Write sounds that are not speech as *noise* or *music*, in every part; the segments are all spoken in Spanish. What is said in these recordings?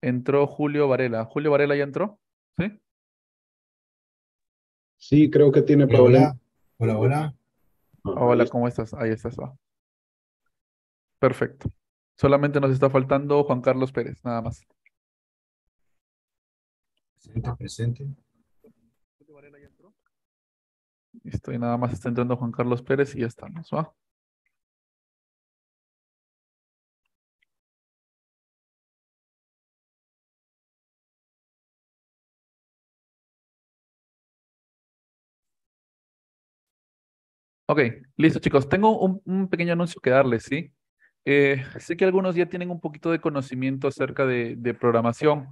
entró Julio Varela. ¿Julio Varela ya entró? ¿Sí? Sí, creo que tiene problema Hola, hola. Ah, hola, ¿cómo estás? Ahí estás. Va. Perfecto. Solamente nos está faltando Juan Carlos Pérez, nada más. Presente, presente. Julio Varela ya entró. nada más está entrando Juan Carlos Pérez y ya estamos, ¿va? Ok, listo chicos. Tengo un, pequeño anuncio que darles, ¿sí? Eh, sé que algunos ya tienen un poquito de conocimiento acerca de, de, programación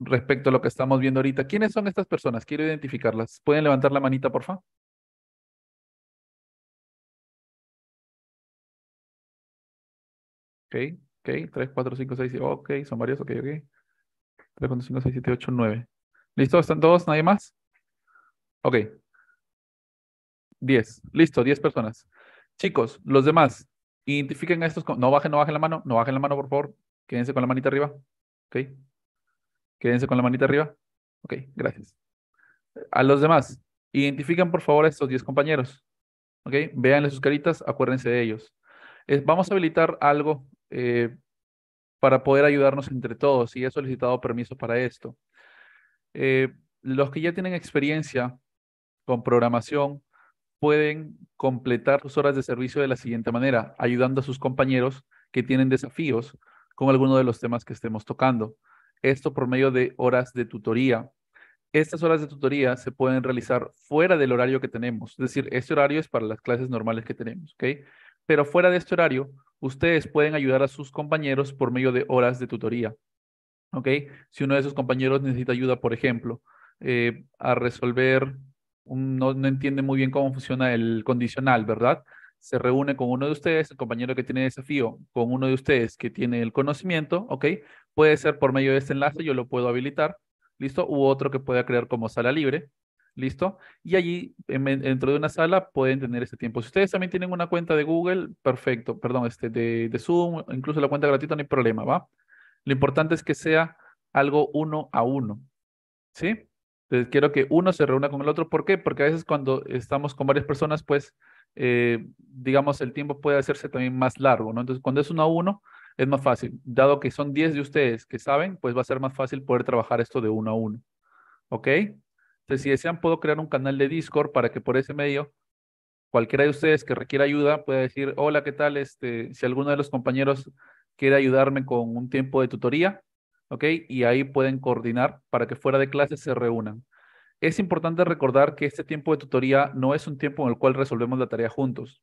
respecto a lo que estamos viendo ahorita. ¿Quiénes son estas personas? Quiero identificarlas. ¿Pueden levantar la manita, por favor? Ok, ok, 3, 4, 5, 6, ok, son varios, ok, ok. 3, 4, 5, 6, 7, 8, 9. ¿Listo? ¿Están todos? ¿Nadie más? Ok, 10. Listo, 10 personas. Chicos, los demás, identifiquen a estos. No bajen, no bajen la mano. No bajen la mano, por favor. Quédense con la manita arriba. ¿Ok? Quédense con la manita arriba. Ok, gracias. A los demás, identifiquen por favor a estos 10 compañeros. ¿Ok? Véanle sus caritas, acuérdense de ellos. Eh, vamos a habilitar algo eh, para poder ayudarnos entre todos y he solicitado permiso para esto. Eh, los que ya tienen experiencia con programación, pueden completar sus horas de servicio de la siguiente manera, ayudando a sus compañeros que tienen desafíos con alguno de los temas que estemos tocando. Esto por medio de horas de tutoría. Estas horas de tutoría se pueden realizar fuera del horario que tenemos, es decir, este horario es para las clases normales que tenemos, ¿ok? Pero fuera de este horario, ustedes pueden ayudar a sus compañeros por medio de horas de tutoría, ¿ok? Si uno de sus compañeros necesita ayuda, por ejemplo, eh, a resolver no, entiende muy bien cómo funciona el condicional, ¿verdad? Se reúne con uno de ustedes, el compañero que tiene desafío, con uno de ustedes que tiene el conocimiento, ¿ok? Puede ser por medio de este enlace, yo lo puedo habilitar, ¿listo? U otro que pueda crear como sala libre, ¿listo? Y allí, dentro de una sala, pueden tener ese tiempo. Si ustedes también tienen una cuenta de Google, perfecto, perdón, este, de, de Zoom, incluso la cuenta gratuita, no hay problema, ¿va? Lo importante es que sea algo uno a uno, ¿sí? Entonces quiero que uno se reúna con el otro. ¿Por qué? Porque a veces cuando estamos con varias personas, pues, eh, digamos, el tiempo puede hacerse también más largo, ¿no? Entonces, cuando es uno a uno, es más fácil. Dado que son 10 de ustedes que saben, pues va a ser más fácil poder trabajar esto de uno a uno. ¿Ok? Entonces, si desean, puedo crear un canal de Discord para que por ese medio cualquiera de ustedes que requiera ayuda pueda decir, hola, ¿qué tal? Este, si alguno de los compañeros quiere ayudarme con un tiempo de tutoría, ¿ok? Y ahí pueden coordinar para que fuera de clase se reúnan. Es importante recordar que este tiempo de tutoría no es un tiempo en el cual resolvemos la tarea juntos,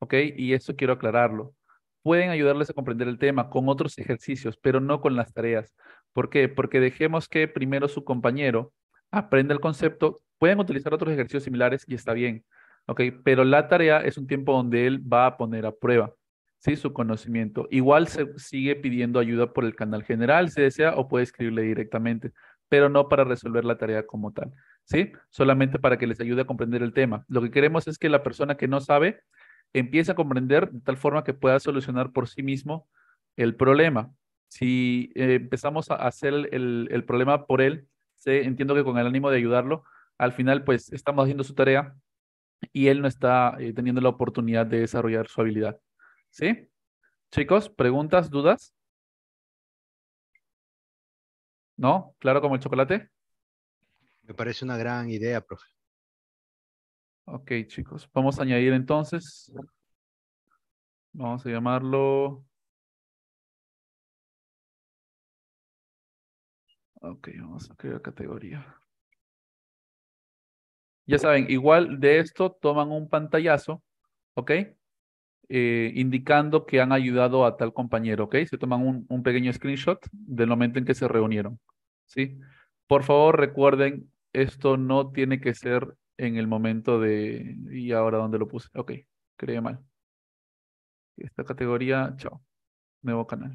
¿ok? Y esto quiero aclararlo. Pueden ayudarles a comprender el tema con otros ejercicios, pero no con las tareas. ¿Por qué? Porque dejemos que primero su compañero aprenda el concepto. Pueden utilizar otros ejercicios similares y está bien, ¿ok? Pero la tarea es un tiempo donde él va a poner a prueba. ¿sí? su conocimiento. Igual se sigue pidiendo ayuda por el canal general, si desea, o puede escribirle directamente, pero no para resolver la tarea como tal, ¿sí? Solamente para que les ayude a comprender el tema. Lo que queremos es que la persona que no sabe empiece a comprender de tal forma que pueda solucionar por sí mismo el problema. Si eh, empezamos a hacer el, problema por él, entiendo que con el ánimo de ayudarlo, al final pues estamos haciendo su tarea y él no está eh, teniendo la oportunidad de desarrollar su habilidad. ¿Sí? Chicos, ¿preguntas, dudas? ¿No? ¿Claro como el chocolate? Me parece una gran idea, profe. Ok, chicos. Vamos a añadir entonces. Vamos a llamarlo. Ok, vamos a crear categoría. Ya saben, igual de esto toman un pantallazo, ¿ok? Eh, indicando que han ayudado a tal compañero, ¿ok? Se toman un, pequeño screenshot del momento en que se reunieron, ¿sí? Por favor, recuerden, esto no tiene que ser en el momento de... ¿Y ahora dónde lo puse? Ok, creé mal. Esta categoría, chao. Nuevo canal.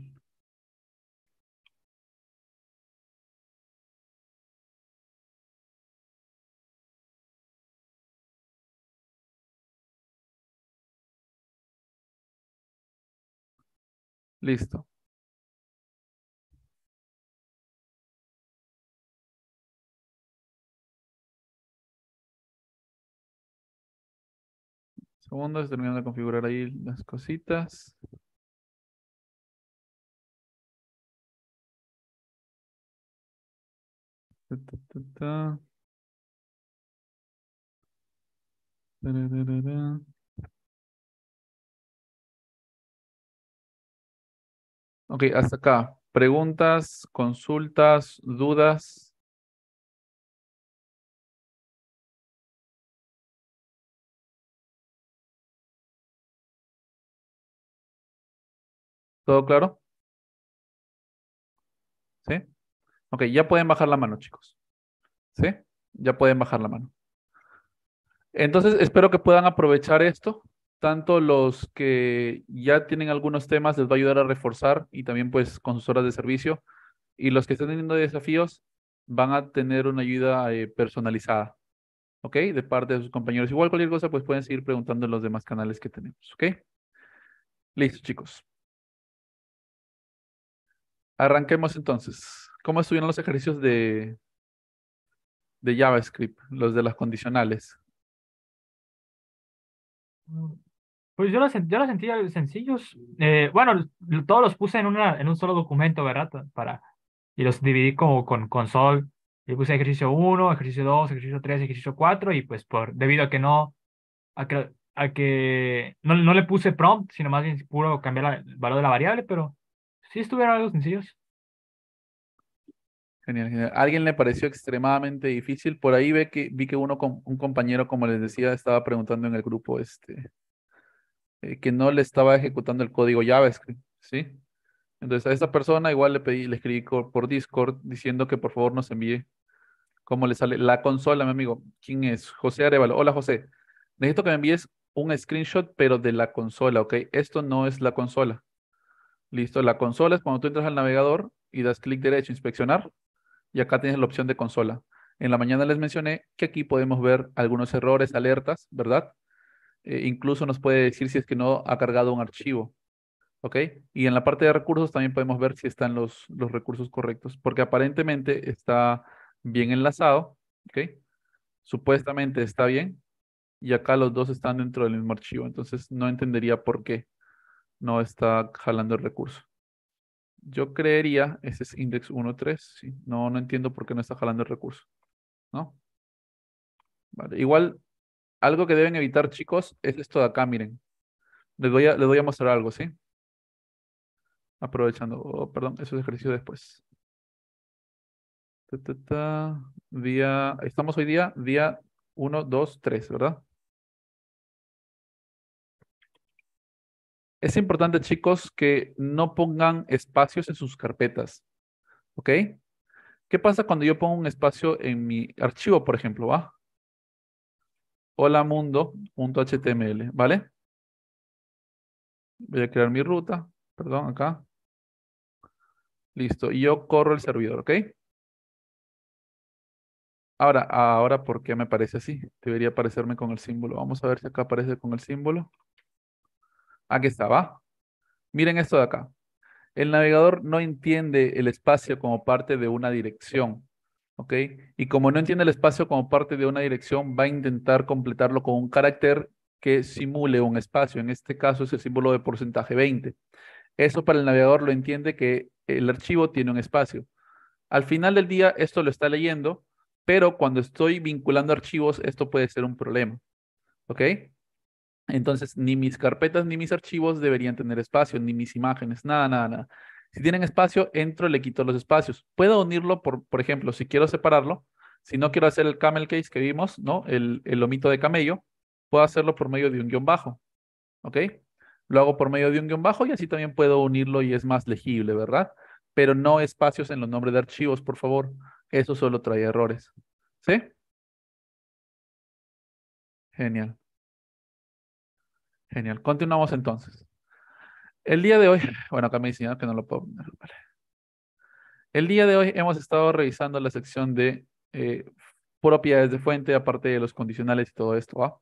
Listo. Segundos, terminando de configurar ahí las cositas. Ok, hasta acá. Preguntas, consultas, dudas. ¿Todo claro? ¿Sí? Ok, ya pueden bajar la mano, chicos. ¿Sí? Ya pueden bajar la mano. Entonces, espero que puedan aprovechar esto tanto los que ya tienen algunos temas les va a ayudar a reforzar y también pues con sus horas de servicio. Y los que están teniendo desafíos van a tener una ayuda eh, personalizada, ¿ok? De parte de sus compañeros. Igual cualquier cosa pues pueden seguir preguntando en los demás canales que tenemos, ¿ok? Listo chicos. Arranquemos entonces. ¿Cómo estuvieron los ejercicios de, de JavaScript, los de las condicionales? Mm. Pues yo los, yo los sentía sencillos. Eh, bueno, todos los puse en, una, en un solo documento, ¿verdad? Para, y los dividí como con, con sol. Y puse ejercicio 1, ejercicio 2, ejercicio 3, ejercicio 4. Y pues por, debido a que no, a que, no, le puse prompt, sino más bien puro cambiar el valor de la variable, pero sí estuvieron algo sencillos. Genial, genial. alguien le pareció extremadamente difícil? Por ahí ve que, vi que uno, un compañero, como les decía, estaba preguntando en el grupo, este, eh, que no le estaba ejecutando el código JavaScript, ¿sí? Entonces a esta persona igual le pedí, le escribí por Discord diciendo que por favor nos envíe cómo le sale la consola, mi amigo. ¿Quién es? José Arevalo. Hola José, necesito que me envíes un screenshot, pero de la consola, ¿ok? Esto no es la consola. Listo, la consola es cuando tú entras al navegador y das clic derecho, inspeccionar, y acá tienes la opción de consola. En la mañana les mencioné que aquí podemos ver algunos errores, alertas, ¿verdad? Eh, incluso nos puede decir si es que no ha cargado un archivo. ¿Ok? Y en la parte de recursos también podemos ver si están los, los recursos correctos, porque aparentemente está bien enlazado. ¿Ok? Supuestamente está bien. Y acá los dos están dentro del mismo archivo. Entonces no entendería por qué no está jalando el recurso. Yo creería, ese es index 1.3. Sí. No, no entiendo por qué no está jalando el recurso. ¿No? Igual algo que deben evitar, chicos, es esto de acá, miren. Les voy a, les a mostrar algo, ¿sí? Aprovechando, oh, perdón, eso es ejercicio después. Día, estamos hoy día, día 1, 2, 3, ¿verdad? Es importante, chicos, que no pongan espacios en sus carpetas. ¿Ok? ¿Qué pasa cuando yo pongo un espacio en mi archivo, por ejemplo? ¿va? Hola mundo.html, ¿vale? Voy a crear mi ruta, perdón, acá. Listo, y yo corro el servidor, ¿ok? Ahora, ahora, ¿por qué me parece así? Debería parecerme con el símbolo. Vamos a ver si acá aparece con el símbolo. Aquí está, ¿va? Miren esto de acá. El navegador no entiende el espacio como parte de una dirección. Y como no entiende el espacio como parte de una dirección, va a intentar completarlo con un carácter que simule un espacio. En este caso es el símbolo de porcentaje 20. Eso para el navegador lo entiende que el archivo tiene un espacio. Al final del día esto lo está leyendo, pero cuando estoy vinculando archivos esto puede ser un problema. Entonces ni mis carpetas ni mis archivos deberían tener espacio, ni mis imágenes, nada, nada, nada. Si tienen espacio, entro, y le quito los espacios. Puedo unirlo, por, por ejemplo, si quiero separarlo, si no quiero hacer el camel case que vimos, ¿no? El, el lomito de camello, puedo hacerlo por medio de un guión bajo, ¿ok? Lo hago por medio de un guión bajo y así también puedo unirlo y es más legible, ¿verdad? Pero no espacios en los nombres de archivos, por favor. Eso solo trae errores, ¿sí? Genial. Genial. Continuamos entonces. El día de hoy, bueno, acá me dicen ah, que no lo puedo El día de hoy hemos estado revisando la sección de eh, propiedades de fuente, aparte de los condicionales y todo esto. ¿va?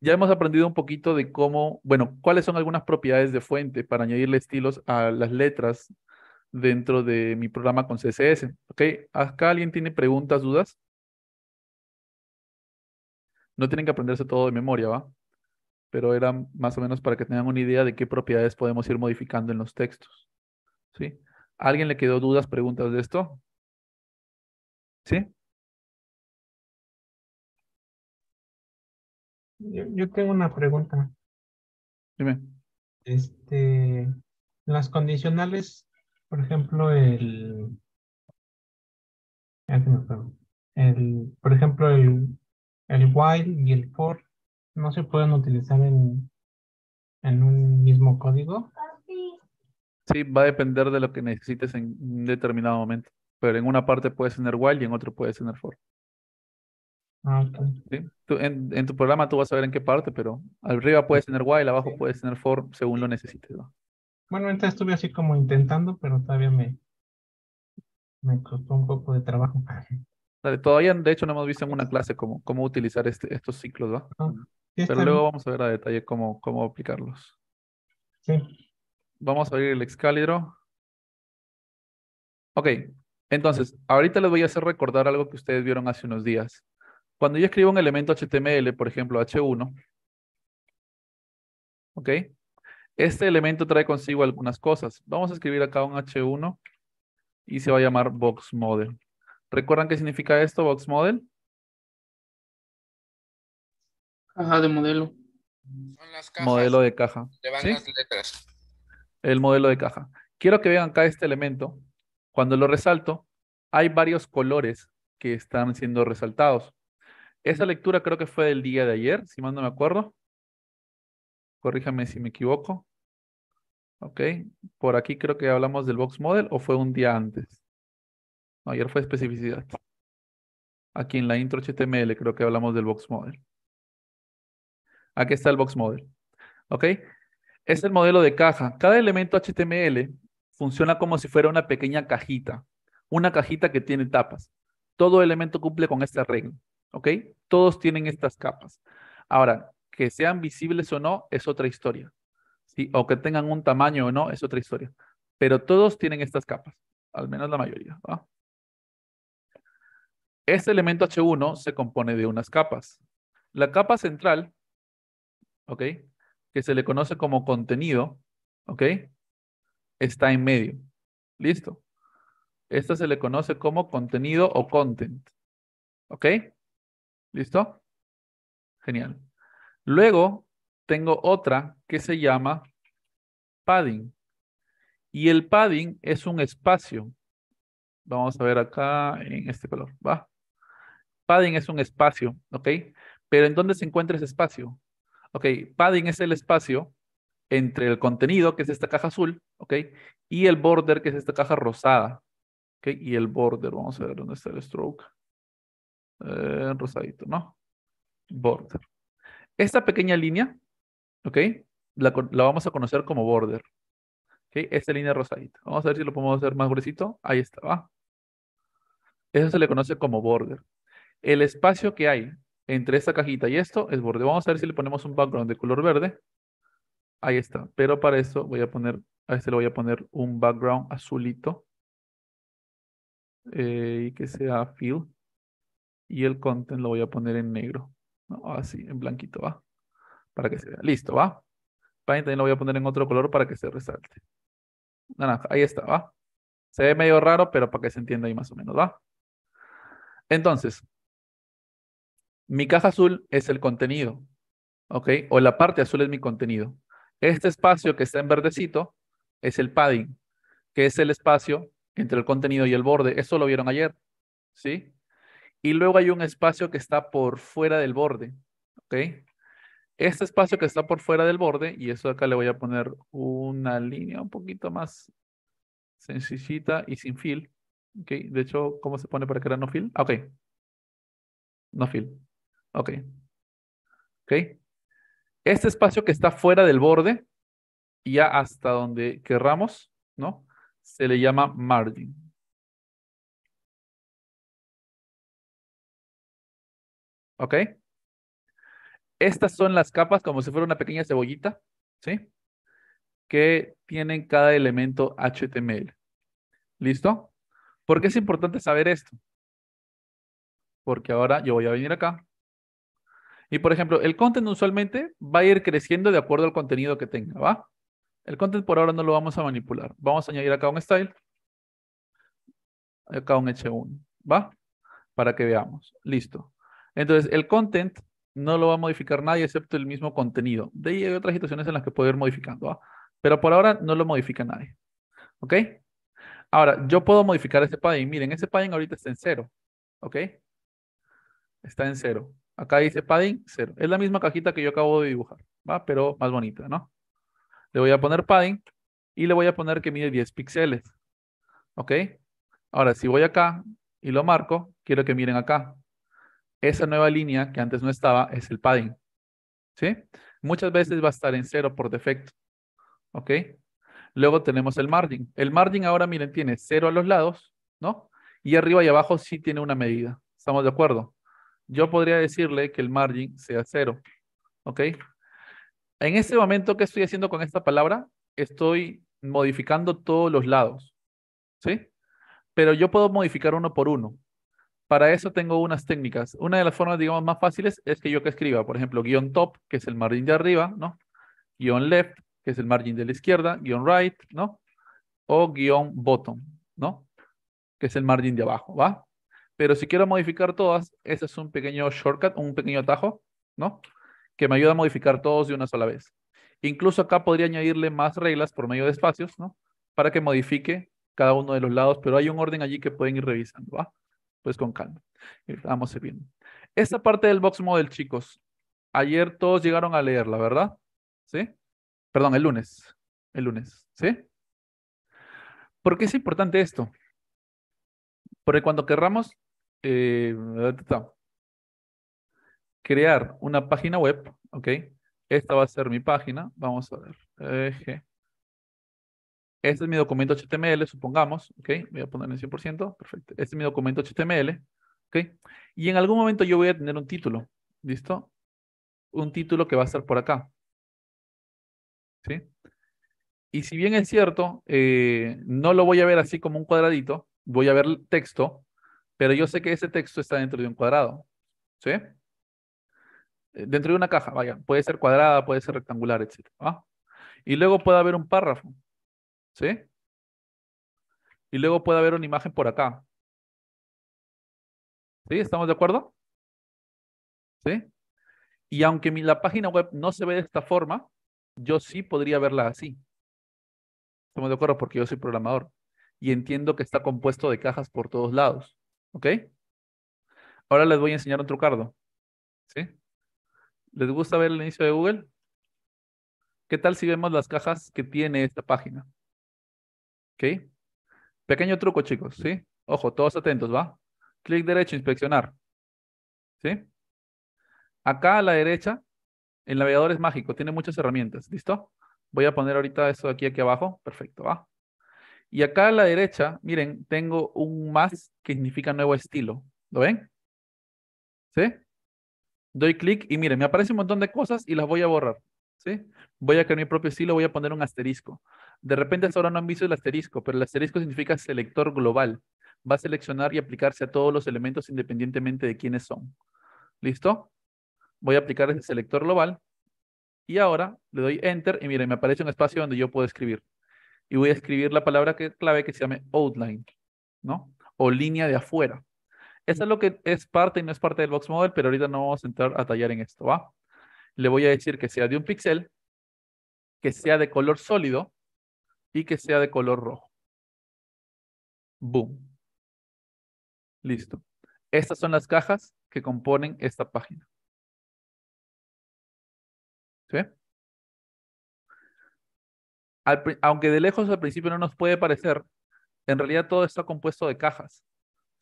Ya hemos aprendido un poquito de cómo, bueno, cuáles son algunas propiedades de fuente para añadirle estilos a las letras dentro de mi programa con CSS. ¿Ok? ¿Acá alguien tiene preguntas, dudas? No tienen que aprenderse todo de memoria, ¿va? pero era más o menos para que tengan una idea de qué propiedades podemos ir modificando en los textos. ¿Sí? ¿Alguien le quedó dudas, preguntas de esto? ¿Sí? Yo, tengo una pregunta. Dime. Este, las condicionales, por ejemplo, el, el por ejemplo, el, el while y el for no se pueden utilizar en, en un mismo código. Sí, va a depender de lo que necesites en un determinado momento. Pero en una parte puedes tener while y en otro puedes tener for. Ah, ¿Sí? en, tu programa tú vas a ver en qué parte, pero arriba puedes tener while, abajo puedes tener for según lo necesites. Bueno, entonces estuve así como intentando, pero todavía me, me costó un poco de trabajo. *laughs* todavía, de hecho, no hemos visto en una clase cómo, cómo utilizar este, estos ciclos, ¿va? Ah. Pero luego vamos a ver a detalle cómo, aplicarlos. Sí. Vamos a abrir el Excalibro. Ok, entonces, ahorita les voy a hacer recordar algo que ustedes vieron hace unos días. Cuando yo escribo un elemento HTML, por ejemplo, H1, ¿ok? Este elemento trae consigo algunas cosas. Vamos a escribir acá un H1 y se va a llamar Box Model. ¿Recuerdan qué significa esto, Box Model? Ajá, de modelo. Modelo de caja. Le van las letras. El modelo de caja. Quiero que vean acá este elemento. Cuando lo resalto, hay varios colores que están siendo resaltados. Esa lectura creo que fue del día de ayer, si mal no me acuerdo. Corríjame si me equivoco. Ok, por aquí creo que hablamos del box model o fue un día antes. ayer fue especificidad. Aquí en la intro HTML creo que hablamos del box model. Aquí está el box model. ¿Ok? Es el modelo de caja. Cada elemento HTML funciona como si fuera una pequeña cajita. Una cajita que tiene tapas. Todo elemento cumple con esta regla. ¿Ok? Todos tienen estas capas. Ahora, que sean visibles o no es otra historia. O que tengan un tamaño o no es otra historia. Pero todos tienen estas capas. Al menos la mayoría. Este elemento H1 se compone de unas capas. La capa central ¿ok? Que se le conoce como contenido, ¿ok? Está en medio. Listo. Esta se le conoce como contenido o content. ¿Ok? ¿Listo? Genial. Luego tengo otra que se llama padding. Y el padding es un espacio. Vamos a ver acá en este color. Va. Padding es un espacio, ¿ok? Pero ¿en dónde se encuentra ese espacio? Ok, padding es el espacio entre el contenido, que es esta caja azul, ok, y el border, que es esta caja rosada, ok, y el border, vamos a ver dónde está el stroke. Eh, rosadito, ¿no? Border. Esta pequeña línea, ok, la, vamos a conocer como border. Ok, esta línea rosadita. Vamos a ver si lo podemos hacer más gruesito. Ahí está, va. Eso se le conoce como border. El espacio que hay entre esta cajita y esto es borde. Vamos a ver si le ponemos un background de color verde. Ahí está. Pero para eso voy a poner, a este le voy a poner un background azulito. Eh, y que sea fill. Y el content lo voy a poner en negro. No, así, en blanquito, ¿va? Para que se vea. Listo, ¿va? Paint también lo voy a poner en otro color para que se resalte. Naranja, ahí está, ¿va? Se ve medio raro, pero para que se entienda ahí más o menos, ¿va? Entonces, mi caja azul es el contenido, ¿ok? O la parte azul es mi contenido. Este espacio que está en verdecito es el padding, que es el espacio entre el contenido y el borde. Eso lo vieron ayer, ¿sí? Y luego hay un espacio que está por fuera del borde, ¿ok? Este espacio que está por fuera del borde, y eso acá le voy a poner una línea un poquito más sencillita y sin fill. ¿ok? De hecho, ¿cómo se pone para crear no fill? Ok. No fill. Ok. Ok. Este espacio que está fuera del borde, ya hasta donde querramos, ¿no? Se le llama margin. ¿Ok? Estas son las capas como si fuera una pequeña cebollita, ¿sí? Que tienen cada elemento HTML. ¿Listo? ¿Por qué es importante saber esto? Porque ahora yo voy a venir acá y por ejemplo, el content usualmente va a ir creciendo de acuerdo al contenido que tenga, ¿va? El content por ahora no lo vamos a manipular. Vamos a añadir acá un style. Acá un h 1 ¿va? Para que veamos. Listo. Entonces, el content no lo va a modificar nadie excepto el mismo contenido. De ahí hay otras situaciones en las que puedo ir modificando, ¿va? Pero por ahora no lo modifica nadie. ¿Ok? Ahora, yo puedo modificar este padding. Miren, ese padding ahorita está en cero. ¿Ok? Está en cero. Acá dice padding 0. Es la misma cajita que yo acabo de dibujar, ¿va? Pero más bonita, ¿no? Le voy a poner padding y le voy a poner que mide 10 píxeles. ¿Ok? Ahora, si voy acá y lo marco, quiero que miren acá. Esa nueva línea que antes no estaba es el padding. ¿Sí? Muchas veces va a estar en 0 por defecto. ¿Ok? Luego tenemos el margin. El margin ahora, miren, tiene 0 a los lados, ¿no? Y arriba y abajo sí tiene una medida. ¿Estamos de acuerdo? yo podría decirle que el margin sea cero. ¿Ok? En este momento, ¿qué estoy haciendo con esta palabra? Estoy modificando todos los lados. ¿Sí? Pero yo puedo modificar uno por uno. Para eso tengo unas técnicas. Una de las formas, digamos, más fáciles es que yo que escriba, por ejemplo, guión top, que es el margin de arriba, ¿no? Guión left, que es el margin de la izquierda, guión right, ¿no? O guión bottom, ¿no? Que es el margin de abajo, ¿va? Pero si quiero modificar todas, ese es un pequeño shortcut, un pequeño atajo, ¿no? Que me ayuda a modificar todos de una sola vez. Incluso acá podría añadirle más reglas por medio de espacios, ¿no? Para que modifique cada uno de los lados, pero hay un orden allí que pueden ir revisando, ¿va? Pues con calma. Eh, vamos a viendo. Esta parte del box model, chicos, ayer todos llegaron a leerla, ¿verdad? ¿Sí? Perdón, el lunes. El lunes, ¿sí? ¿Por qué es importante esto? Porque cuando querramos eh, crear una página web, ¿ok? Esta va a ser mi página, vamos a ver. Este es mi documento HTML, supongamos, ¿ok? Voy a poner en 100%, perfecto. Este es mi documento HTML, ¿ok? Y en algún momento yo voy a tener un título, ¿listo? Un título que va a estar por acá, ¿sí? Y si bien es cierto, eh, no lo voy a ver así como un cuadradito, voy a ver el texto, pero yo sé que ese texto está dentro de un cuadrado. ¿Sí? Eh, dentro de una caja, vaya. Puede ser cuadrada, puede ser rectangular, etc. Y luego puede haber un párrafo. ¿Sí? Y luego puede haber una imagen por acá. ¿Sí? ¿Estamos de acuerdo? ¿Sí? Y aunque la página web no se ve de esta forma, yo sí podría verla así. Estamos de acuerdo porque yo soy programador y entiendo que está compuesto de cajas por todos lados. ¿Ok? Ahora les voy a enseñar un cardo. ¿Sí? ¿Les gusta ver el inicio de Google? ¿Qué tal si vemos las cajas que tiene esta página? ¿Ok? Pequeño truco, chicos, ¿sí? Ojo, todos atentos, ¿va? Clic derecho, inspeccionar. ¿Sí? Acá a la derecha, el navegador es mágico, tiene muchas herramientas, ¿listo? Voy a poner ahorita esto aquí, aquí abajo. Perfecto, ¿va? Y acá a la derecha, miren, tengo un más que significa nuevo estilo. ¿Lo ven? ¿Sí? Doy clic y miren, me aparece un montón de cosas y las voy a borrar. ¿Sí? Voy a crear mi propio estilo, voy a poner un asterisco. De repente ahora no han visto el asterisco, pero el asterisco significa selector global. Va a seleccionar y aplicarse a todos los elementos independientemente de quiénes son. ¿Listo? Voy a aplicar el selector global y ahora le doy Enter y miren, me aparece un espacio donde yo puedo escribir y voy a escribir la palabra clave que se llame outline, ¿no? O línea de afuera. Eso es lo que es parte y no es parte del box model, pero ahorita no vamos a entrar a tallar en esto, ¿va? Le voy a decir que sea de un píxel, que sea de color sólido y que sea de color rojo. Boom. Listo. Estas son las cajas que componen esta página. ¿Sí? aunque de lejos al principio no nos puede parecer, en realidad todo está compuesto de cajas.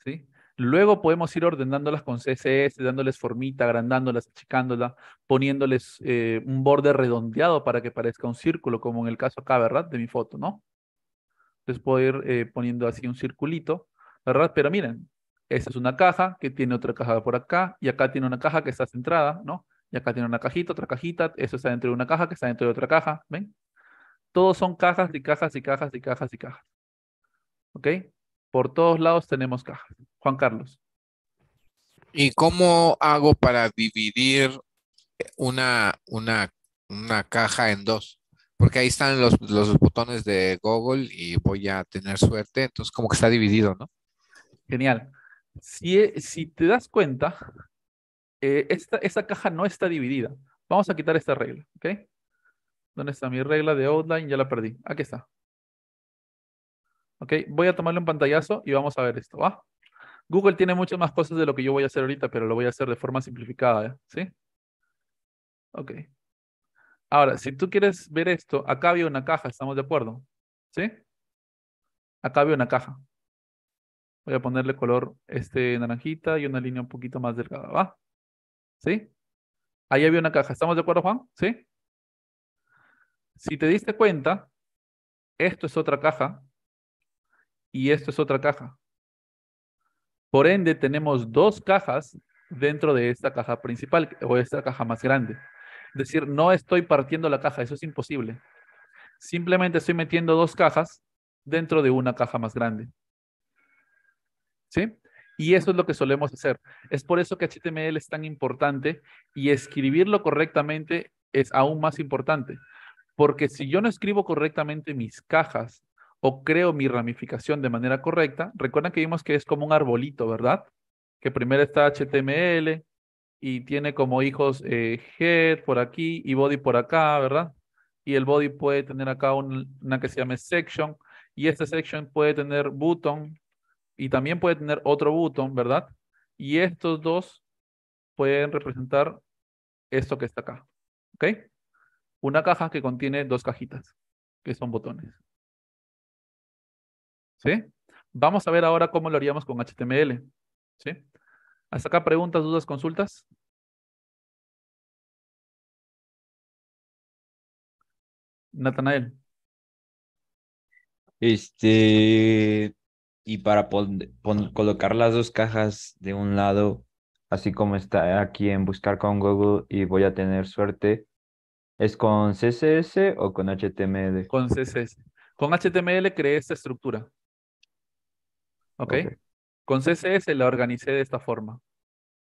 ¿sí? Luego podemos ir ordenándolas con CSS, dándoles formita, agrandándolas, achicándolas, poniéndoles eh, un borde redondeado para que parezca un círculo, como en el caso acá, ¿verdad? De mi foto, ¿no? Entonces puedo ir eh, poniendo así un circulito, ¿verdad? Pero miren, esta es una caja que tiene otra caja por acá, y acá tiene una caja que está centrada, ¿no? Y acá tiene una cajita, otra cajita, eso está dentro de una caja que está dentro de otra caja, ¿ven? Todos son cajas y cajas y cajas y cajas y cajas. ¿Ok? Por todos lados tenemos cajas. Juan Carlos. ¿Y cómo hago para dividir una, una, caja en dos? Porque ahí están los, botones de Google y voy a tener suerte. Entonces, como que está dividido, ¿no? Genial. Si, e, si te das cuenta, eh, esta, esta caja no está dividida. Vamos a quitar esta regla, ¿ok? ¿Dónde está mi regla de outline? Ya la perdí. Aquí está. Ok, voy a tomarle un pantallazo y vamos a ver esto, ¿va? Google tiene muchas más cosas de lo que yo voy a hacer ahorita, pero lo voy a hacer de forma simplificada, ¿eh? ¿sí? Ok. Ahora, si tú quieres ver esto, acá había una caja, ¿estamos de acuerdo? ¿Sí? Acá había una caja. Voy a ponerle color este naranjita y una línea un poquito más delgada, ¿va? ¿Sí? Ahí había una caja, ¿estamos de acuerdo, Juan? ¿Sí? Si te diste cuenta, esto es otra caja y esto es otra caja. Por ende, tenemos dos cajas dentro de esta caja principal o esta caja más grande. Es decir, no estoy partiendo la caja, eso es imposible. Simplemente estoy metiendo dos cajas dentro de una caja más grande. ¿Sí? Y eso es lo que solemos hacer. Es por eso que HTML es tan importante y escribirlo correctamente es aún más importante. Porque si yo no escribo correctamente mis cajas o creo mi ramificación de manera correcta, recuerdan que vimos que es como un arbolito, ¿verdad? Que primero está HTML y tiene como hijos eh, head por aquí y body por acá, ¿verdad? Y el body puede tener acá una que se llame section y esta section puede tener button y también puede tener otro button, ¿verdad? Y estos dos pueden representar esto que está acá, ¿ok? una caja que contiene dos cajitas, que son botones. ¿Sí? Vamos a ver ahora cómo lo haríamos con HTML. ¿Sí? Hasta acá preguntas, dudas, consultas. Natanael. Este, y para colocar las dos cajas de un lado, así como está aquí en buscar con Google, y voy a tener suerte, ¿Es con CSS o con HTML? Con CSS. Con HTML creé esta estructura. ¿Ok? Con CSS la organicé de esta forma.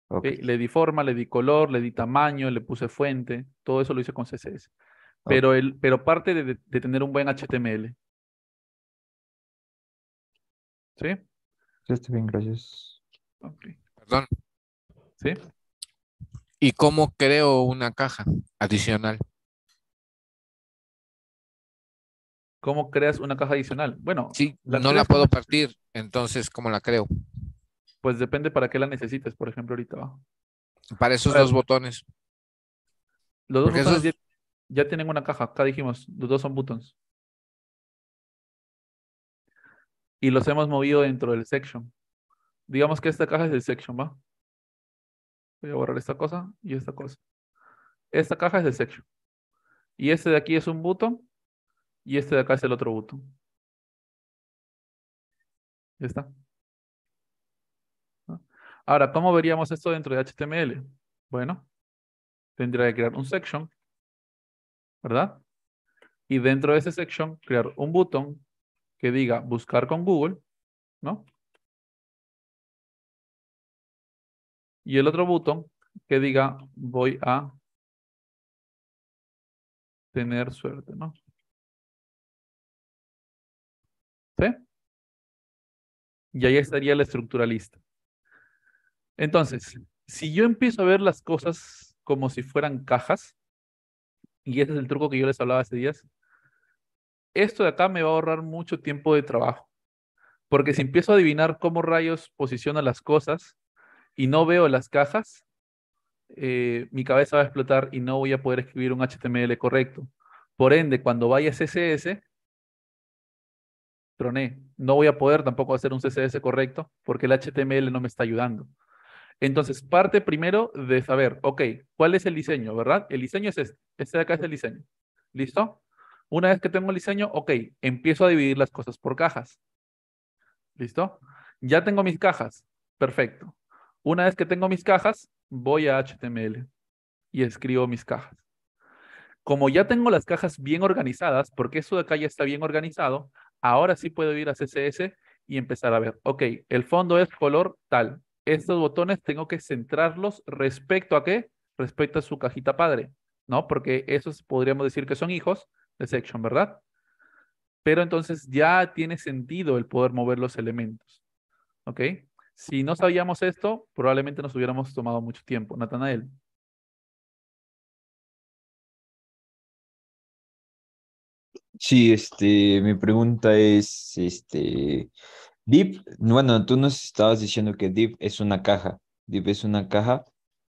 Okay. Le di forma, le di color, le di tamaño, le puse fuente. Todo eso lo hice con CSS. Pero, el, pero parte de, tener un buen HTML. ¿Sí? está bien, gracias. Perdón. ¿Sí? ¿Y cómo creo una caja adicional? ¿Cómo creas una caja adicional? Bueno, sí, no la puedo partir, entonces, ¿cómo la creo? Pues depende para qué la necesites, por ejemplo, ahorita va. Para esos dos botones. Los dos botones ya, tienen una caja, acá dijimos, los dos son buttons. Y los hemos movido dentro del section. Digamos que esta caja es el section, ¿va? Voy a borrar esta cosa y esta cosa. Esta caja es el section. Y este de aquí es un botón y este de acá es el otro botón. Ya está. Ahora, ¿cómo veríamos esto dentro de HTML? Bueno, tendría que crear un section, ¿verdad? Y dentro de ese section, crear un botón que diga buscar con Google, ¿no? Y el otro botón que diga voy a tener suerte, ¿no? Y ahí estaría estructura estructuralista. Entonces, si yo empiezo a ver las cosas como si fueran cajas, y ese es el truco que yo les hablaba hace días, esto de acá me va a ahorrar mucho tiempo de trabajo. Porque si empiezo a adivinar cómo rayos posiciona las cosas y no veo las cajas, eh, mi cabeza va a explotar y no voy a poder escribir un HTML correcto. Por ende, cuando vaya CSS, no voy a poder tampoco hacer un CSS correcto porque el HTML no me está ayudando. Entonces, parte primero de saber, ok, ¿cuál es el diseño, verdad? El diseño es este. Este de acá es el diseño. ¿Listo? Una vez que tengo el diseño, ok, empiezo a dividir las cosas por cajas. ¿Listo? Ya tengo mis cajas. Perfecto. Una vez que tengo mis cajas, voy a HTML y escribo mis cajas. Como ya tengo las cajas bien organizadas, porque eso de acá ya está bien organizado, ahora sí puedo ir a CSS y empezar a ver, ok, el fondo es color tal. Estos botones tengo que centrarlos respecto a qué? Respecto a su cajita padre, ¿no? Porque esos podríamos decir que son hijos de section, ¿verdad? Pero entonces ya tiene sentido el poder mover los elementos, ¿ok? Si no sabíamos esto, probablemente nos hubiéramos tomado mucho tiempo. Natanael. Sí, este, mi pregunta es, este, Deep, bueno, tú nos estabas diciendo que DIV es una caja, Deep es una caja,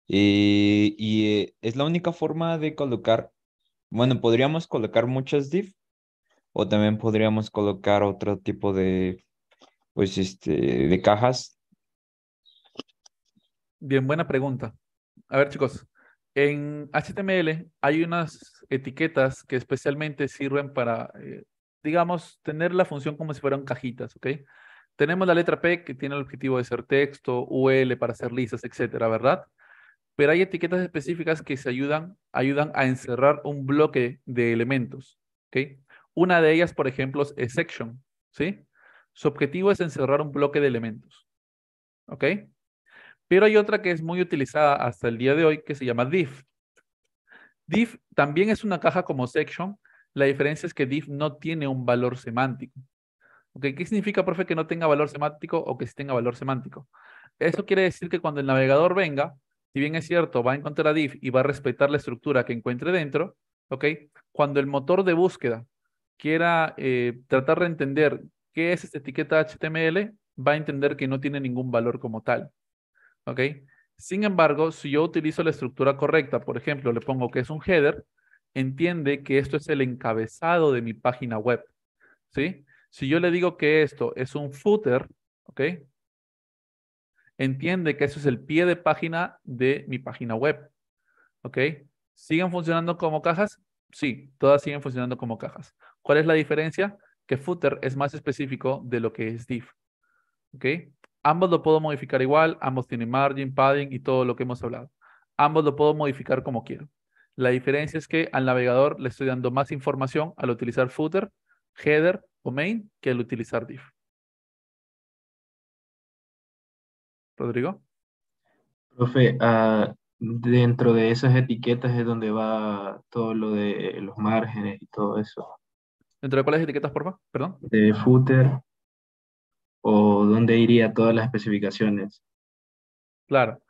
eh, y eh, es la única forma de colocar, bueno, podríamos colocar muchas DIV o también podríamos colocar otro tipo de, pues, este, de cajas. Bien, buena pregunta. A ver, chicos, en HTML hay unas etiquetas que especialmente sirven para, eh, digamos, tener la función como si fueran cajitas, ¿ok? Tenemos la letra P que tiene el objetivo de ser texto, UL para hacer listas, etcétera, ¿verdad? Pero hay etiquetas específicas que se ayudan, ayudan a encerrar un bloque de elementos, ¿ok? Una de ellas, por ejemplo, es section, ¿sí? Su objetivo es encerrar un bloque de elementos, ¿ok? Pero hay otra que es muy utilizada hasta el día de hoy que se llama div. Div también es una caja como section. La diferencia es que div no tiene un valor semántico. ¿Qué significa, profe, que no tenga valor semántico o que sí tenga valor semántico? Eso quiere decir que cuando el navegador venga, si bien es cierto, va a encontrar a div y va a respetar la estructura que encuentre dentro, Cuando el motor de búsqueda quiera eh, tratar de entender qué es esta etiqueta HTML, va a entender que no tiene ningún valor como tal. ¿ok? Sin embargo, si yo utilizo la estructura correcta, por ejemplo, le pongo que es un header, entiende que esto es el encabezado de mi página web, ¿sí? Si yo le digo que esto es un footer, ¿ok? Entiende que eso es el pie de página de mi página web, ¿ok? ¿Siguen funcionando como cajas? Sí, todas siguen funcionando como cajas. ¿Cuál es la diferencia? Que footer es más específico de lo que es div, ¿ok? Ambos lo puedo modificar igual, ambos tienen margin, padding y todo lo que hemos hablado. Ambos lo puedo modificar como quiero. La diferencia es que al navegador le estoy dando más información al utilizar footer, header o main que al utilizar div. Rodrigo. Profe, ah, dentro de esas etiquetas es donde va todo lo de los márgenes y todo eso. ¿Dentro de cuáles etiquetas, por favor? Perdón. De footer, o dónde iría todas las especificaciones? Claro,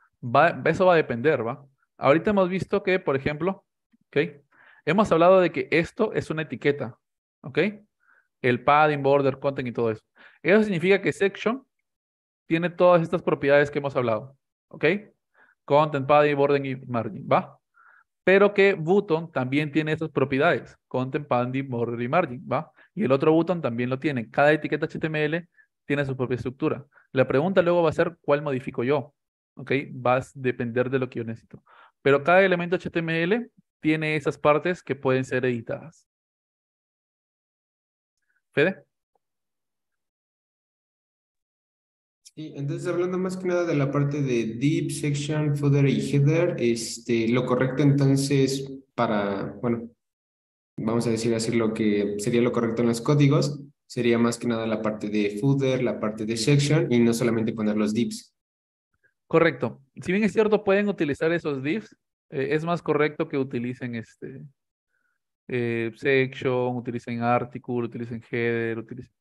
eso va a depender, ¿va? Ahorita hemos visto que, por ejemplo, ¿ok? Hemos hablado de que esto es una etiqueta, ¿ok? El padding, border, content y todo eso. Eso significa que section tiene todas estas propiedades que hemos hablado, ¿ok? Content, padding, border y margin, ¿va? Pero que button también tiene esas propiedades, content, padding, border y margin, ¿va? Y el otro button también lo tiene. Cada etiqueta HTML tiene su propia estructura. La pregunta luego va a ser cuál modifico yo. ¿Ok? Va a depender de lo que yo necesito. Pero cada elemento HTML tiene esas partes que pueden ser editadas. Fede. Sí, entonces hablando más que nada de la parte de deep, section, footer y header, este, lo correcto entonces para, bueno, vamos a decir así lo que sería lo correcto en los códigos, sería más que nada la parte de footer, la parte de section y no solamente poner los divs. Correcto. Si bien es cierto, pueden utilizar esos divs, eh, es más correcto que utilicen este eh, section, utilicen article, utilicen header, utilicen...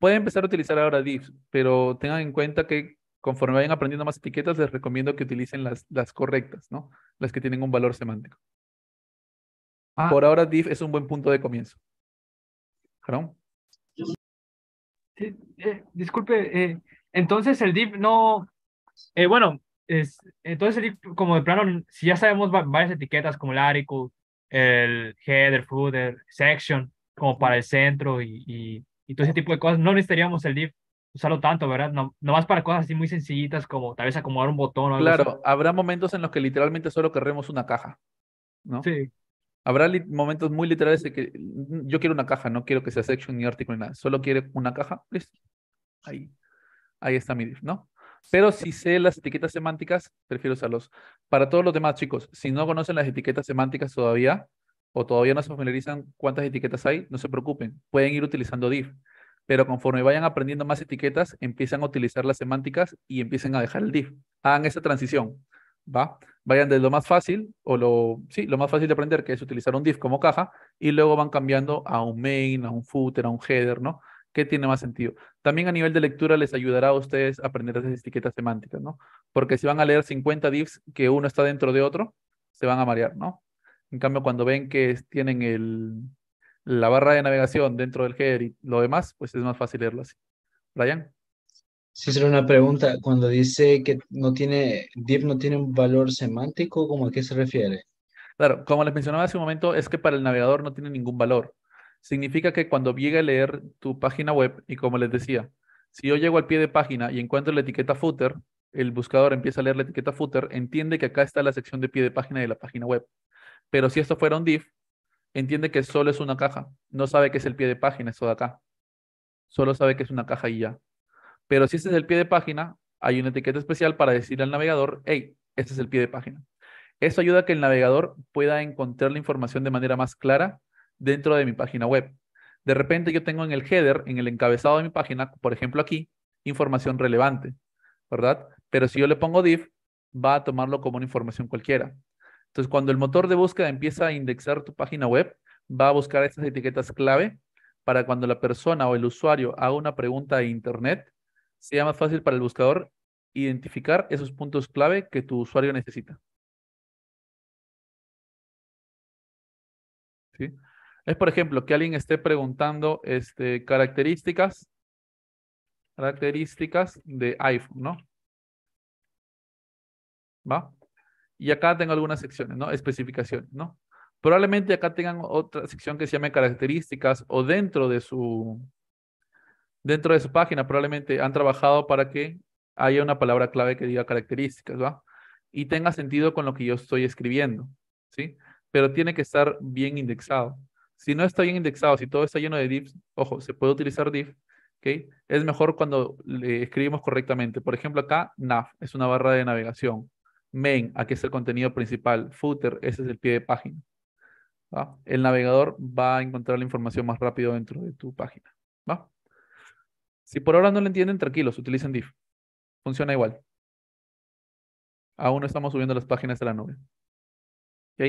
Pueden empezar a utilizar ahora divs, pero tengan en cuenta que conforme vayan aprendiendo más etiquetas, les recomiendo que utilicen las, las correctas, ¿no? Las que tienen un valor semántico. Ah. Por ahora, div es un buen punto de comienzo. Sí, eh, disculpe, eh, entonces el DIP no, eh, bueno, es, entonces el DIP como de plano, si ya sabemos varias etiquetas como el article, el header, footer, section, como para el centro y, todo ese tipo de cosas, no necesitaríamos el div usarlo tanto, ¿verdad? No, nomás para cosas así muy sencillitas como tal vez acomodar un botón. O algo claro, habrá momentos en los que literalmente solo querremos una caja, ¿no? Sí. Habrá momentos muy literales de que mm, yo quiero una caja, no quiero que sea section ni artículo ni nada, solo quiero una caja, listo. Ahí, ahí está mi div, ¿no? Pero si sé las etiquetas semánticas, prefiero usarlos. Para todos los demás chicos, si no conocen las etiquetas semánticas todavía o todavía no se familiarizan cuántas etiquetas hay, no se preocupen, pueden ir utilizando div. Pero conforme vayan aprendiendo más etiquetas, empiezan a utilizar las semánticas y empiezan a dejar el div. Hagan esa transición. ¿va? Vayan desde lo más fácil, o lo, sí, lo más fácil de aprender, que es utilizar un div como caja, y luego van cambiando a un main, a un footer, a un header, ¿no? ¿Qué tiene más sentido? También a nivel de lectura les ayudará a ustedes a aprender esas etiquetas semánticas, ¿no? Porque si van a leer 50 divs que uno está dentro de otro, se van a marear, ¿no? En cambio, cuando ven que tienen el, la barra de navegación dentro del header y lo demás, pues es más fácil leerlo así. Brian. Si es una pregunta. Cuando dice que no tiene, div no tiene un valor semántico, ¿cómo a qué se refiere? Claro, como les mencionaba hace un momento, es que para el navegador no tiene ningún valor. Significa que cuando llega a leer tu página web, y como les decía, si yo llego al pie de página y encuentro la etiqueta footer, el buscador empieza a leer la etiqueta footer, entiende que acá está la sección de pie de página de la página web. Pero si esto fuera un div, entiende que solo es una caja. No sabe que es el pie de página, eso de acá. Solo sabe que es una caja y ya. Pero si este es el pie de página, hay una etiqueta especial para decir al navegador, hey, este es el pie de página. Eso ayuda a que el navegador pueda encontrar la información de manera más clara dentro de mi página web. De repente yo tengo en el header, en el encabezado de mi página, por ejemplo aquí, información relevante, ¿verdad? Pero si yo le pongo div, va a tomarlo como una información cualquiera. Entonces, cuando el motor de búsqueda empieza a indexar tu página web, va a buscar estas etiquetas clave para cuando la persona o el usuario haga una pregunta de Internet, sea más fácil para el buscador identificar esos puntos clave que tu usuario necesita. ¿Sí? Es, por ejemplo, que alguien esté preguntando este, características, características de iPhone, ¿no? ¿Va? Y acá tengo algunas secciones, ¿no? Especificaciones, ¿no? Probablemente acá tengan otra sección que se llame características o dentro de su, dentro de su página probablemente han trabajado para que haya una palabra clave que diga características, ¿va? Y tenga sentido con lo que yo estoy escribiendo, ¿sí? Pero tiene que estar bien indexado. Si no está bien indexado, si todo está lleno de divs, ojo, se puede utilizar div, ¿ok? Es mejor cuando le escribimos correctamente. Por ejemplo, acá nav es una barra de navegación. Main, aquí es el contenido principal. Footer, ese es el pie de página. El navegador va a encontrar la información más rápido dentro de tu página. Si por ahora no lo entienden, tranquilos, utilicen div. Funciona igual. Aún no estamos subiendo las páginas de la nube.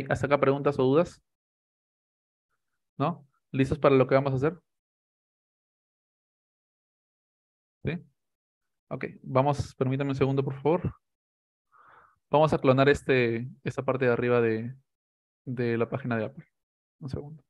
¿Hasta acá preguntas o dudas? ¿No? ¿Listos para lo que vamos a hacer? ¿Sí? Ok, vamos, permítanme un segundo, por favor. Vamos a clonar este, esta parte de arriba de la página de Apple. Un segundo.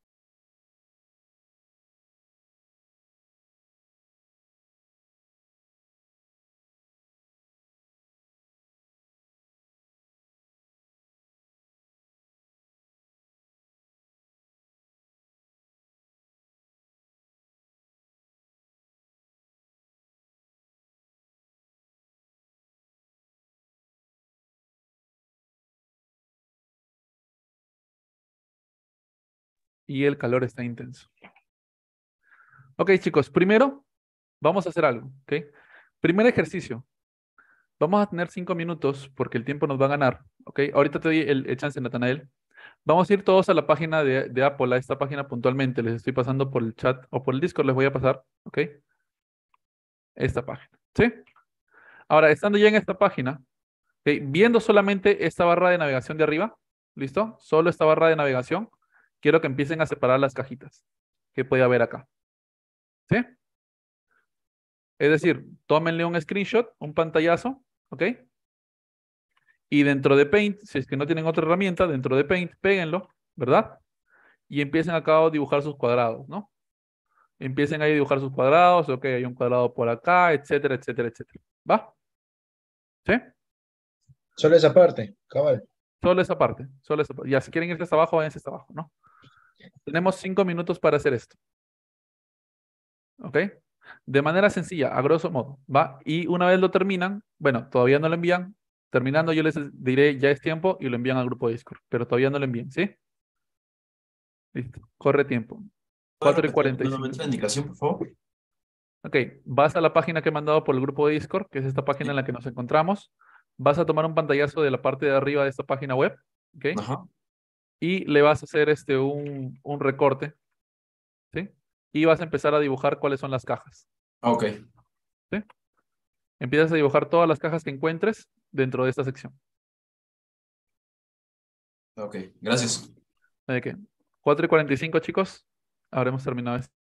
y el calor está intenso. Ok, chicos, primero vamos a hacer algo, Primer ejercicio. Vamos a tener cinco minutos porque el tiempo nos va a ganar, Ahorita te doy el, chance, Natanael. Vamos a ir todos a la página de, Apple, a esta página puntualmente. Les estoy pasando por el chat o por el Discord, les voy a pasar, ¿ok? Esta página, ¿sí? Ahora, estando ya en esta página, viendo solamente esta barra de navegación de arriba, ¿listo? Solo esta barra de navegación, quiero que empiecen a separar las cajitas que puede haber acá. ¿Sí? Es decir, tómenle un screenshot, un pantallazo, ¿ok? Y dentro de Paint, si es que no tienen otra herramienta, dentro de Paint, péguenlo, ¿verdad? Y empiecen acá a dibujar sus cuadrados, ¿no? Empiecen ahí a dibujar sus cuadrados, ok, hay un cuadrado por acá, etcétera, etcétera, etcétera. ¿Va? ¿Sí? Solo esa parte, cabal. Solo esa parte, solo esa parte. Ya, si quieren irse hasta abajo, váyanse hasta abajo, ¿no? Tenemos cinco minutos para hacer esto. ¿Ok? De manera sencilla, a grosso modo, ¿va? Y una vez lo terminan, bueno, todavía no lo envían. Terminando, yo les diré ya es tiempo y lo envían al grupo de Discord, pero todavía no lo envían, ¿sí? Listo, corre tiempo. 4 y 45. indicación, por favor? Ok, vas a la página que he mandado por el grupo de Discord, que es esta página en la que nos encontramos. Vas a tomar un pantallazo de la parte de arriba de esta página web. ¿Ok? Ajá y le vas a hacer este, un, recorte, ¿sí? Y vas a empezar a dibujar cuáles son las cajas. Ok. ¿Sí? Empiezas a dibujar todas las cajas que encuentres dentro de esta sección. Ok, gracias. ¿De qué? 4 y 45, chicos. Habremos terminado esto.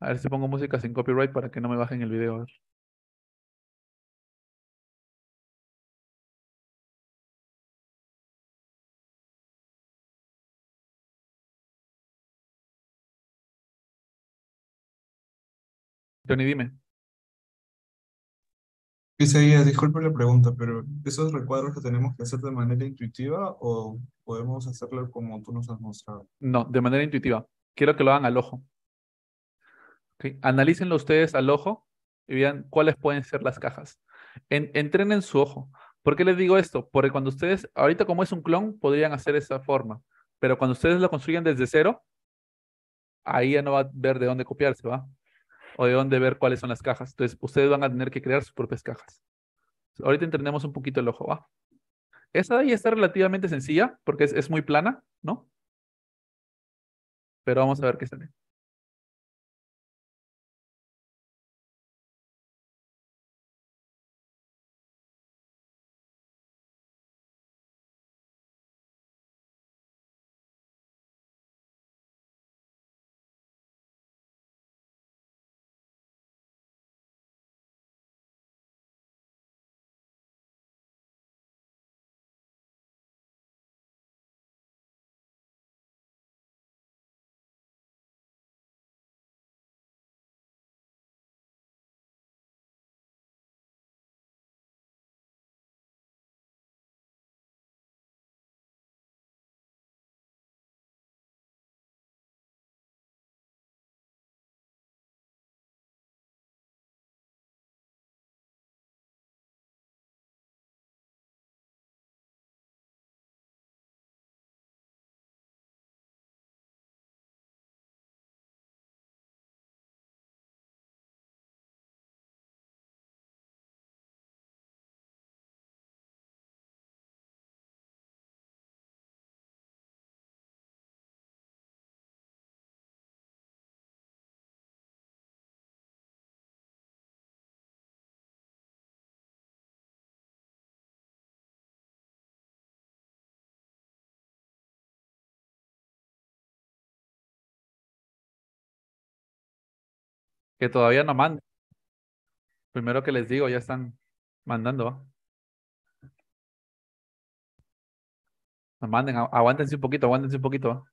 A ver si pongo música sin copyright para que no me bajen el video. Tony, dime. Isaías, disculpe la pregunta, pero ¿esos recuadros que tenemos que hacer de manera intuitiva o podemos hacerlo como tú nos has mostrado? No, de manera intuitiva. Quiero que lo hagan al ojo. ¿Okay? Analícenlo ustedes al ojo y vean cuáles pueden ser las cajas. En, entrenen su ojo. ¿Por qué les digo esto? Porque cuando ustedes, ahorita como es un clon, podrían hacer esa forma, pero cuando ustedes lo construyen desde cero, ahí ya no va a ver de dónde copiarse, ¿va? o de dónde ver cuáles son las cajas. Entonces, ustedes van a tener que crear sus propias cajas. Ahorita entendemos un poquito el ojo, ¿va? Esa de ahí está relativamente sencilla porque es, es muy plana, ¿no? Pero vamos a ver qué sale. que todavía no manden. Primero que les digo, ya están mandando. No manden, aguántense un poquito, aguántense un poquito.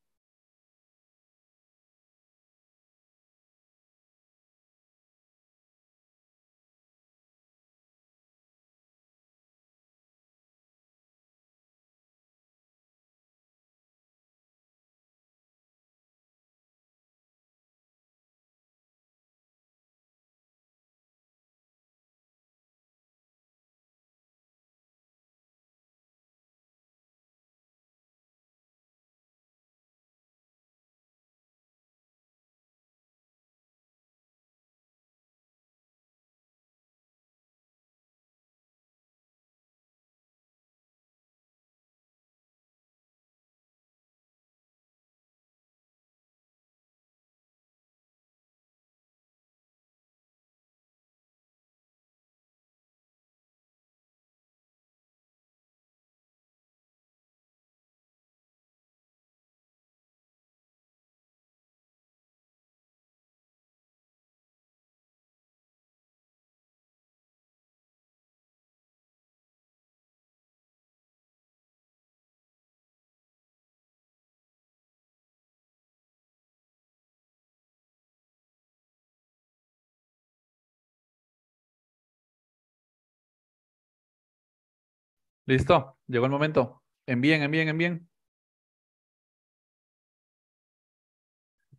Listo, llegó el momento. Envíen, envíen, envíen.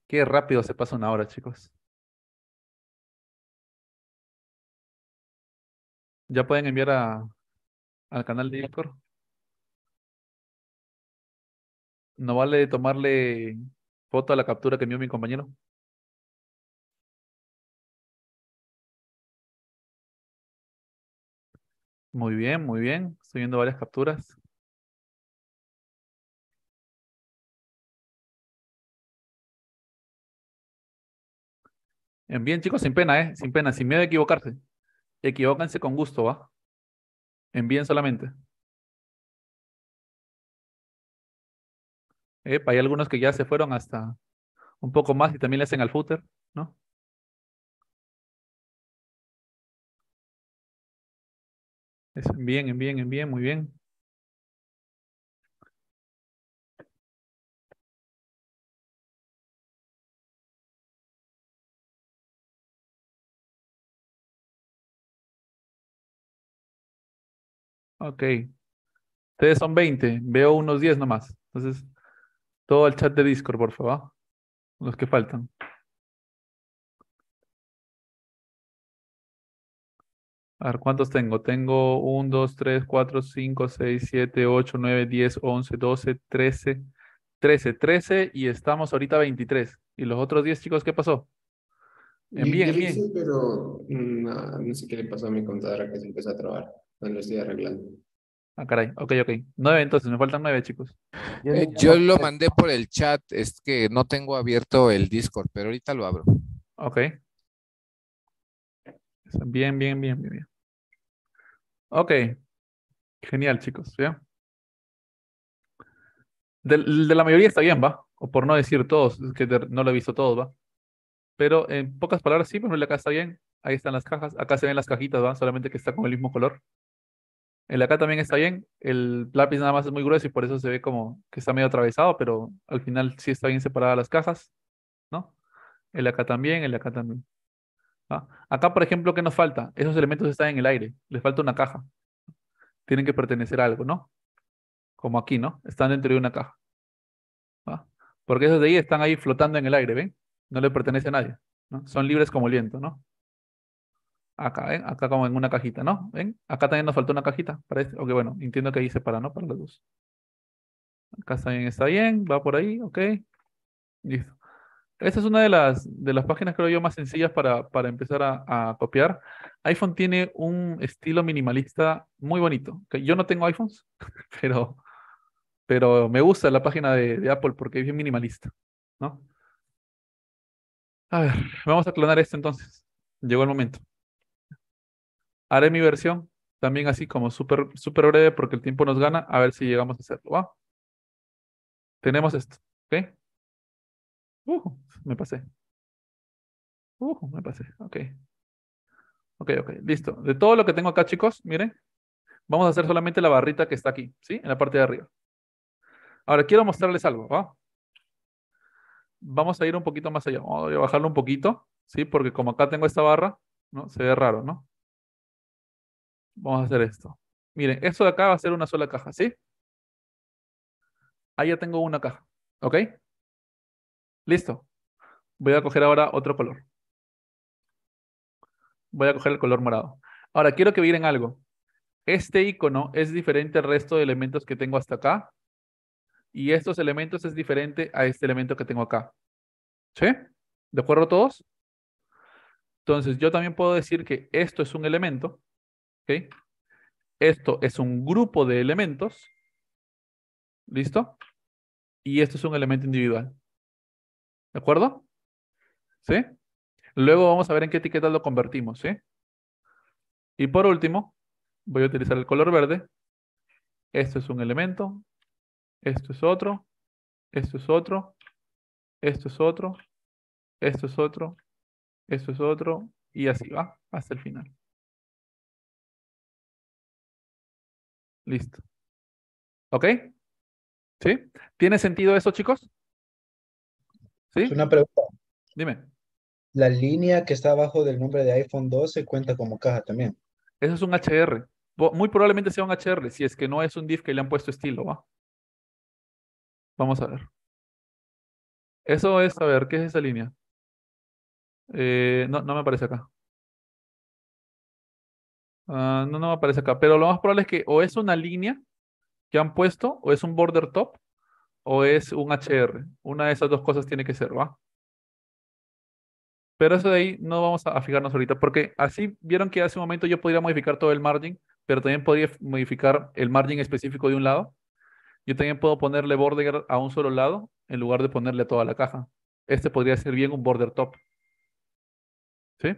Qué rápido se pasa una hora, chicos. Ya pueden enviar a, al canal de Discord. No vale tomarle foto a la captura que envió mi compañero. Muy bien, muy bien. Estoy viendo varias capturas. Envíen, chicos, sin pena, ¿eh? Sin pena, sin miedo a equivocarse. Equivóquense con gusto, ¿va? Envíen solamente. Epa, hay algunos que ya se fueron hasta un poco más y también le hacen al footer, ¿no? Bien, bien, bien, muy bien. Ok. Ustedes son 20, veo unos 10 nomás. Entonces, todo el chat de Discord, por favor. Los que faltan. A ver, ¿cuántos tengo? Tengo 1, 2, 3, 4, 5, 6, 7, 8, 9, 10, 11, 12, 13, 13, 13 y estamos ahorita 23. ¿Y los otros 10 chicos qué pasó? Envíen, bien. Sí, pero no, sé qué le pasó a mi contadora que se empezó a trabar. No lo estoy arreglando. Ah, caray. Ok, ok. 9 entonces, me faltan 9 chicos. yo eh, lo mandé por el chat, es que no tengo abierto el Discord, pero ahorita lo abro. Ok. Bien, bien, bien, bien, bien. Ok. Genial, chicos. ¿ya? De, la mayoría está bien, ¿va? O por no decir todos, que no lo he visto todos, ¿va? Pero en pocas palabras, sí, pero el acá está bien. Ahí están las cajas. Acá se ven las cajitas, ¿va? Solamente que está con el mismo color. El acá también está bien. El lápiz nada más es muy grueso y por eso se ve como que está medio atravesado, pero al final sí está bien separada las cajas, ¿no? El acá también, el acá también. Acá, por ejemplo, ¿qué nos falta? Esos elementos están en el aire, les falta una caja. Tienen que pertenecer a algo, ¿no? Como aquí, ¿no? Están dentro de una caja. Porque esos de ahí están ahí flotando en el aire, ¿ven? No le pertenece a nadie. Son libres como el viento, ¿no? Acá, ¿ven? ¿eh? Acá como en una cajita, ¿no? ¿Ven? Acá también nos falta una cajita. Para este, Ok, bueno, entiendo que ahí se para, ¿no? Para los dos. Acá también está bien, va por ahí, ok. Listo. Esta es una de las, de las páginas, creo yo, más sencillas para, para empezar a, copiar. iPhone tiene un estilo minimalista muy bonito. Yo no tengo iPhones, *laughs* pero, pero me gusta la página de, Apple porque es bien minimalista, ¿no? A ver, vamos a clonar esto entonces. Llegó el momento. Haré mi versión también así como súper super breve porque el tiempo nos gana. A ver si llegamos a hacerlo, Tenemos esto, ¿ok? Uh, me pasé. Uh, me pasé. Ok. Ok, ok. Listo. De todo lo que tengo acá, chicos, miren, vamos a hacer solamente la barrita que está aquí, ¿sí? En la parte de arriba. Ahora, quiero mostrarles algo, ¿va? Vamos a ir un poquito más allá. Voy a bajarlo un poquito, ¿sí? Porque como acá tengo esta barra, ¿no? Se ve raro, ¿no? Vamos a hacer esto. Miren, esto de acá va a ser una sola caja, ¿sí? Ahí ya tengo una caja, ¿ok? Listo. Voy a coger ahora otro color. Voy a coger el color morado. Ahora, quiero que miren algo. Este icono es diferente al resto de elementos que tengo hasta acá. Y estos elementos es diferente a este elemento que tengo acá. ¿Sí? ¿De acuerdo a todos? Entonces, yo también puedo decir que esto es un elemento. ¿Ok? Esto es un grupo de elementos. ¿Listo? Y esto es un elemento individual. ¿De acuerdo? ¿Sí? Luego vamos a ver en qué etiqueta lo convertimos, ¿sí? Y por último, voy a utilizar el color verde. Esto es un elemento, esto es otro, esto es otro, esto es otro, esto es otro, esto es otro, y así va hasta el final. Listo. ¿Ok? ¿Sí? ¿Tiene sentido eso, chicos? ¿Sí? Es una pregunta. Dime. La línea que está abajo del nombre de iPhone 12 cuenta como caja también. Eso es un HR. Muy probablemente sea un HR, si es que no es un div que le han puesto estilo, va. Vamos a ver. Eso es, a ver, ¿qué es esa línea? Eh, no, no me aparece acá. Ah, no, no me aparece acá. Pero lo más probable es que o es una línea que han puesto o es un border top o es un HR. Una de esas dos cosas tiene que ser, ¿va? Pero eso de ahí no vamos a fijarnos ahorita, porque así vieron que hace un momento yo podría modificar todo el margin, pero también podría modificar el margin específico de un lado. Yo también puedo ponerle border a un solo lado en lugar de ponerle a toda la caja. Este podría ser bien un border top. ¿Sí?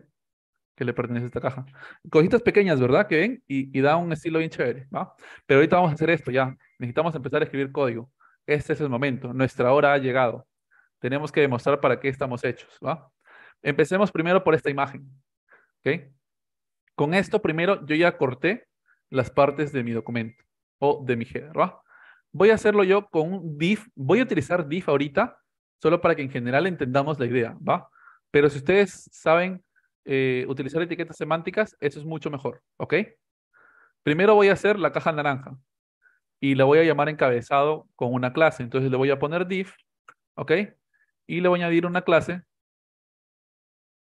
Que le pertenece a esta caja. Cositas pequeñas, ¿verdad? Que ven y, y da un estilo bien chévere, ¿va? Pero ahorita vamos a hacer esto ya. Necesitamos empezar a escribir código. Este es el momento, nuestra hora ha llegado. Tenemos que demostrar para qué estamos hechos. ¿va? Empecemos primero por esta imagen. ¿okay? Con esto primero yo ya corté las partes de mi documento o de mi header. Voy a hacerlo yo con un div. Voy a utilizar div ahorita solo para que en general entendamos la idea. ¿va? Pero si ustedes saben eh, utilizar etiquetas semánticas, eso es mucho mejor. ¿Ok? Primero voy a hacer la caja naranja y le voy a llamar encabezado con una clase. Entonces le voy a poner div, ¿ok? Y le voy a añadir una clase.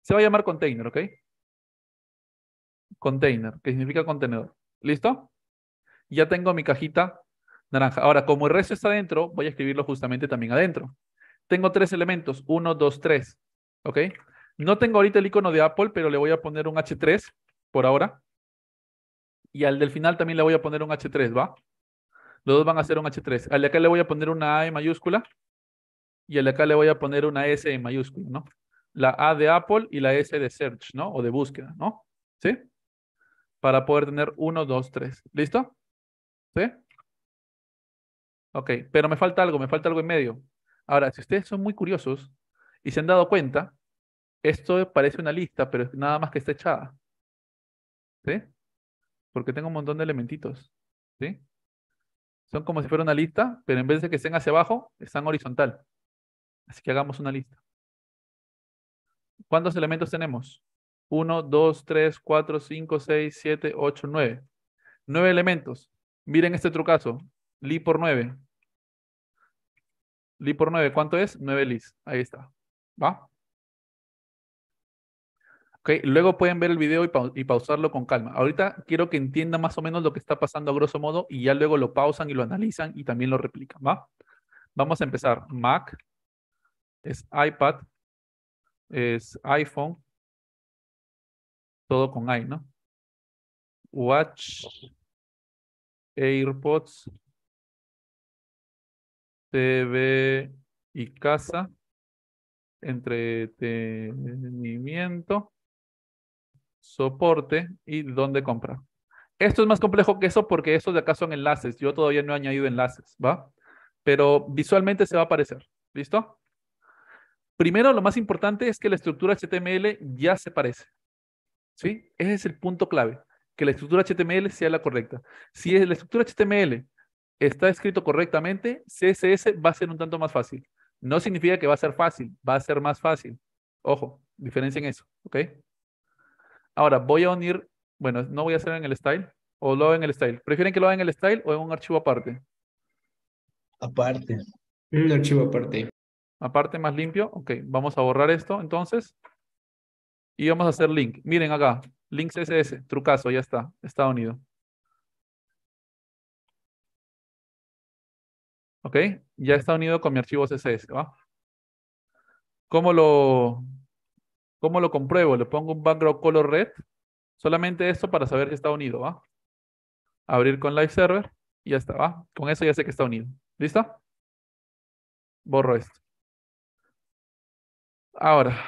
Se va a llamar container, ¿ok? Container, que significa contenedor. ¿Listo? Ya tengo mi cajita naranja. Ahora, como el resto está adentro, voy a escribirlo justamente también adentro. Tengo tres elementos, uno, dos, tres, ¿ok? No tengo ahorita el icono de Apple, pero le voy a poner un H3 por ahora. Y al del final también le voy a poner un H3, ¿va? Los dos van a ser un H3. Al de acá le voy a poner una A en mayúscula y al de acá le voy a poner una S en mayúscula, ¿no? La A de Apple y la S de search, ¿no? O de búsqueda, ¿no? ¿Sí? Para poder tener 1, 2, 3. ¿Listo? ¿Sí? Ok, pero me falta algo, me falta algo en medio. Ahora, si ustedes son muy curiosos y se han dado cuenta, esto parece una lista, pero es nada más que está echada. ¿Sí? Porque tengo un montón de elementitos. ¿Sí? Son como si fuera una lista, pero en vez de que estén hacia abajo, están horizontal. Así que hagamos una lista. ¿Cuántos elementos tenemos? 1, 2, 3, 4, 5, 6, 7, 8, 9. 9 elementos. Miren este trucazo. Li por 9. Li por 9, ¿cuánto es? 9 lis. Ahí está. ¿Va? Luego pueden ver el video y, pausarlo con calma. Ahorita quiero que entiendan más o menos lo que está pasando a grosso modo y ya luego lo pausan y lo analizan y también lo replican, Vamos a empezar. Mac, es iPad, es iPhone, todo con i, ¿no? Watch, AirPods, TV y casa, entretenimiento soporte y dónde compra. Esto es más complejo que eso porque estos de acá son enlaces. Yo todavía no he añadido enlaces, ¿va? Pero visualmente se va a aparecer. ¿Listo? Primero, lo más importante es que la estructura HTML ya se parece. ¿Sí? Ese es el punto clave. Que la estructura HTML sea la correcta. Si la estructura HTML está escrito correctamente, CSS va a ser un tanto más fácil. No significa que va a ser fácil, va a ser más fácil. Ojo, diferencia en eso, ¿ok? Ahora, voy a unir, bueno, no voy a hacer en el style, o lo hago en el style. ¿Prefieren que lo haga en el style o en un archivo aparte? Aparte. Un archivo aparte. Aparte, más limpio. Ok, vamos a borrar esto entonces. Y vamos a hacer link. Miren acá, link CSS, trucazo, ya está, está unido. Ok, ya está unido con mi archivo CSS, ¿va? ¿Cómo lo, ¿Cómo lo compruebo? Le pongo un background color red. Solamente esto para saber que está unido, Abrir con Live Server y ya está, ¿va? Con eso ya sé que está unido. ¿Listo? Borro esto. Ahora.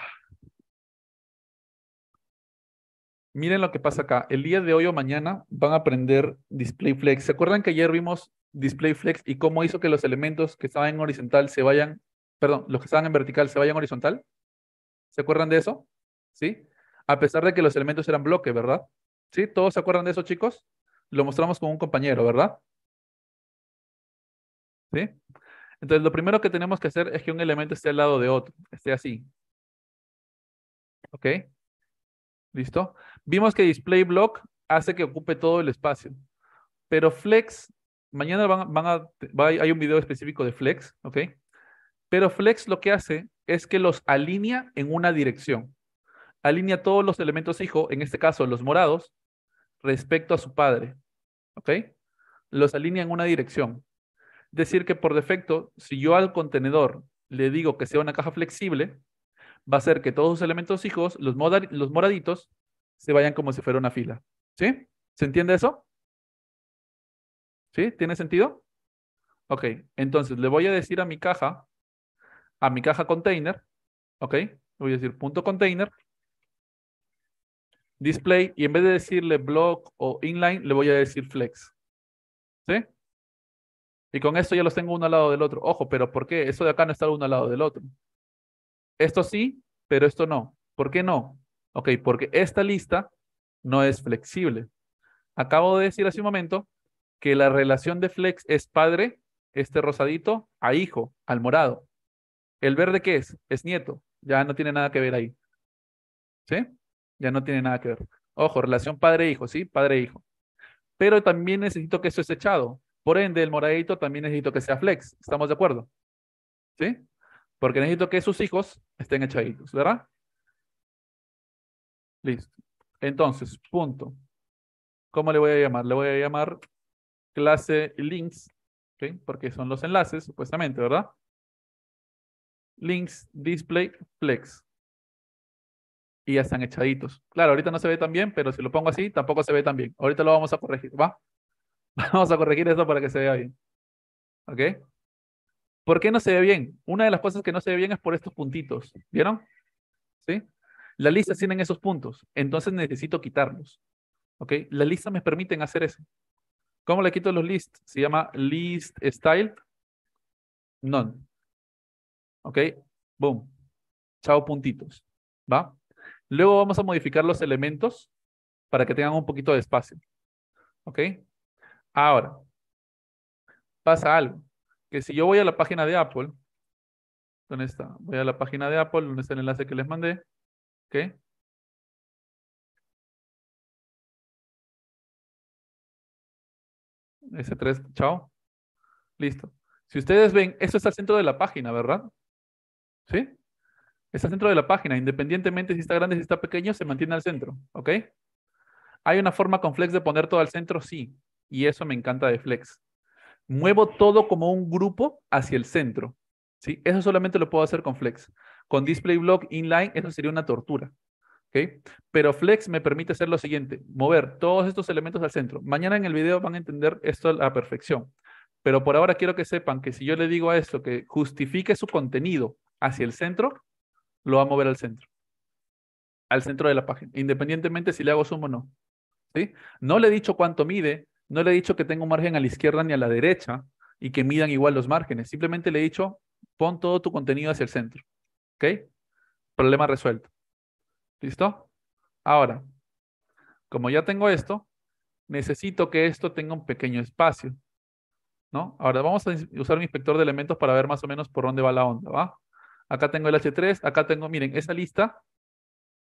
Miren lo que pasa acá. El día de hoy o mañana van a aprender Display Flex. ¿Se acuerdan que ayer vimos Display Flex y cómo hizo que los elementos que estaban en horizontal se vayan, perdón, los que estaban en vertical se vayan horizontal? ¿Se acuerdan de eso? ¿Sí? A pesar de que los elementos eran bloque, ¿verdad? ¿Sí? ¿Todos se acuerdan de eso, chicos? Lo mostramos con un compañero, ¿verdad? ¿Sí? Entonces, lo primero que tenemos que hacer es que un elemento esté al lado de otro, esté así. ¿Ok? ¿Listo? Vimos que display block hace que ocupe todo el espacio. Pero flex, mañana van, a, hay un video específico de flex, ¿ok? Pero flex lo que hace es que los alinea en una dirección. Alinea todos los elementos hijos, en este caso los morados, respecto a su padre. ¿Ok? Los alinea en una dirección. Decir que por defecto, si yo al contenedor le digo que sea una caja flexible, va a ser que todos los elementos hijos, los, los moraditos, se vayan como si fuera una fila. ¿Sí? ¿Se entiende eso? ¿Sí? ¿Tiene sentido? Ok, entonces le voy a decir a mi caja a mi caja container, ¿ok? Voy a decir punto container, display, y en vez de decirle block o inline, le voy a decir flex. ¿Sí? Y con esto ya los tengo uno al lado del otro. Ojo, pero ¿por qué? Esto de acá no está uno al lado del otro. Esto sí, pero esto no. ¿Por qué no? Ok, porque esta lista no es flexible. Acabo de decir hace un momento que la relación de flex es padre, este rosadito, a hijo, al morado. ¿El verde qué es? Es nieto. Ya no tiene nada que ver ahí. ¿Sí? Ya no tiene nada que ver. Ojo, relación padre-hijo, ¿sí? Padre-hijo. Pero también necesito que eso esté echado. Por ende, el moradito también necesito que sea flex. ¿Estamos de acuerdo? ¿Sí? Porque necesito que sus hijos estén echaditos, ¿verdad? Listo. Entonces, punto. ¿Cómo le voy a llamar? Le voy a llamar clase links, ¿okay? porque son los enlaces, supuestamente, ¿verdad? links display flex. Y ya están echaditos. Claro, ahorita no se ve tan bien, pero si lo pongo así, tampoco se ve tan bien. Ahorita lo vamos a corregir, ¿va? *laughs* Vamos a corregir esto para que se vea bien. ¿Ok? ¿Por qué no se ve bien? Una de las cosas que no se ve bien es por estos puntitos. ¿Vieron? ¿Sí? Las listas tienen esos puntos, entonces necesito quitarlos. ¿Ok? Las listas me permiten hacer eso. ¿Cómo le quito los lists? Se llama list style none. ¿Ok? Boom. Chao puntitos. ¿Va? Luego vamos a modificar los elementos para que tengan un poquito de espacio. ¿Ok? Ahora, pasa algo. Que si yo voy a la página de Apple, ¿dónde está? Voy a la página de Apple, donde está el enlace que les mandé. ¿Ok? S3, chao. Listo. Si ustedes ven, esto está al centro de la página, ¿verdad? ¿Sí? Está al centro de la página, independientemente si está grande, o si está pequeño, se mantiene al centro, ¿ok? ¿Hay una forma con Flex de poner todo al centro? Sí, y eso me encanta de Flex. Muevo todo como un grupo hacia el centro, ¿sí? Eso solamente lo puedo hacer con Flex. Con Display Block Inline, eso sería una tortura, ¿ok? Pero Flex me permite hacer lo siguiente, mover todos estos elementos al centro. Mañana en el video van a entender esto a la perfección. Pero por ahora quiero que sepan que si yo le digo a esto que justifique su contenido hacia el centro, lo va a mover al centro. Al centro de la página, independientemente si le hago zoom o no. ¿sí? No le he dicho cuánto mide, no le he dicho que tenga un margen a la izquierda ni a la derecha y que midan igual los márgenes. Simplemente le he dicho, pon todo tu contenido hacia el centro. ¿Ok? Problema resuelto. ¿Listo? Ahora, como ya tengo esto, necesito que esto tenga un pequeño espacio. ¿No? Ahora vamos a usar mi inspector de elementos para ver más o menos por dónde va la onda, ¿va? acá tengo el H3, acá tengo, miren, esa lista,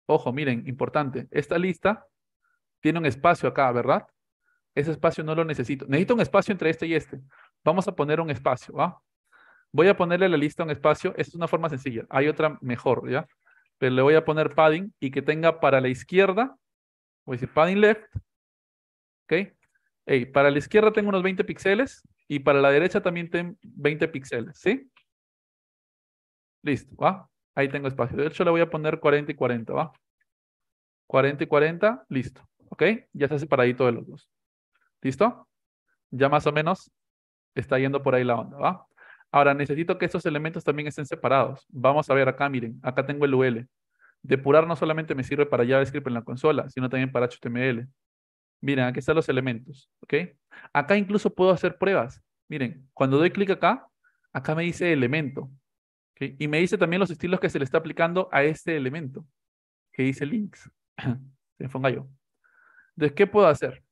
ojo, miren, importante, esta lista tiene un espacio acá, ¿verdad? Ese espacio no lo necesito. Necesito un espacio entre este y este. Vamos a poner un espacio, ¿va? Voy a ponerle a la lista un espacio. Esta es una forma sencilla. Hay otra mejor, ¿ya? Pero le voy a poner padding y que tenga para la izquierda, voy a decir padding left, ¿ok? para la izquierda tengo unos 20 píxeles y para la derecha también tengo 20 píxeles, ¿sí? Listo, ¿va? Ahí tengo espacio. De hecho, le voy a poner 40 y 40, ¿va? 40 y 40, listo. ¿Ok? Ya está separadito de los dos. ¿Listo? Ya más o menos está yendo por ahí la onda, ¿va? Ahora, necesito que estos elementos también estén separados. Vamos a ver acá, miren, acá tengo el UL. Depurar no solamente me sirve para JavaScript en la consola, sino también para HTML. Miren, aquí están los elementos, ¿ok? Acá incluso puedo hacer pruebas. Miren, cuando doy clic acá, acá me dice elemento. Y me dice también los estilos que se le está aplicando a este elemento, que dice links. *clears throat* se yo. Entonces, ¿qué puedo hacer?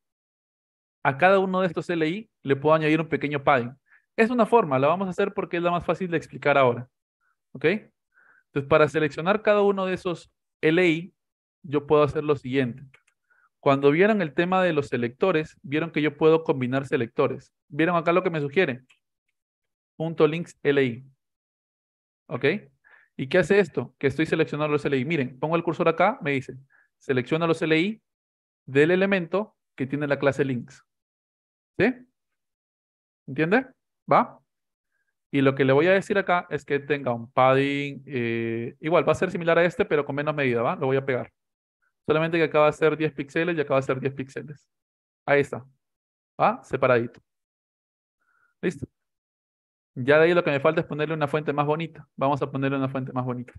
A cada uno de estos LI le puedo añadir un pequeño padding. Es una forma, la vamos a hacer porque es la más fácil de explicar ahora. ¿Ok? Entonces, para seleccionar cada uno de esos LI, yo puedo hacer lo siguiente. Cuando vieron el tema de los selectores, vieron que yo puedo combinar selectores. ¿Vieron acá lo que me sugiere? Punto links LI. ¿Ok? ¿Y qué hace esto? Que estoy seleccionando los LI. Miren, pongo el cursor acá, me dice, selecciona los LI del elemento que tiene la clase links. ¿Sí? ¿Entiende? ¿Va? Y lo que le voy a decir acá es que tenga un padding, eh, igual va a ser similar a este, pero con menos medida, ¿va? Lo voy a pegar. Solamente que acá va a ser 10 píxeles y acá va a ser 10 píxeles. Ahí está. ¿Va? Separadito. ¿Listo? Ya de ahí lo que me falta es ponerle una fuente más bonita. Vamos a ponerle una fuente más bonita.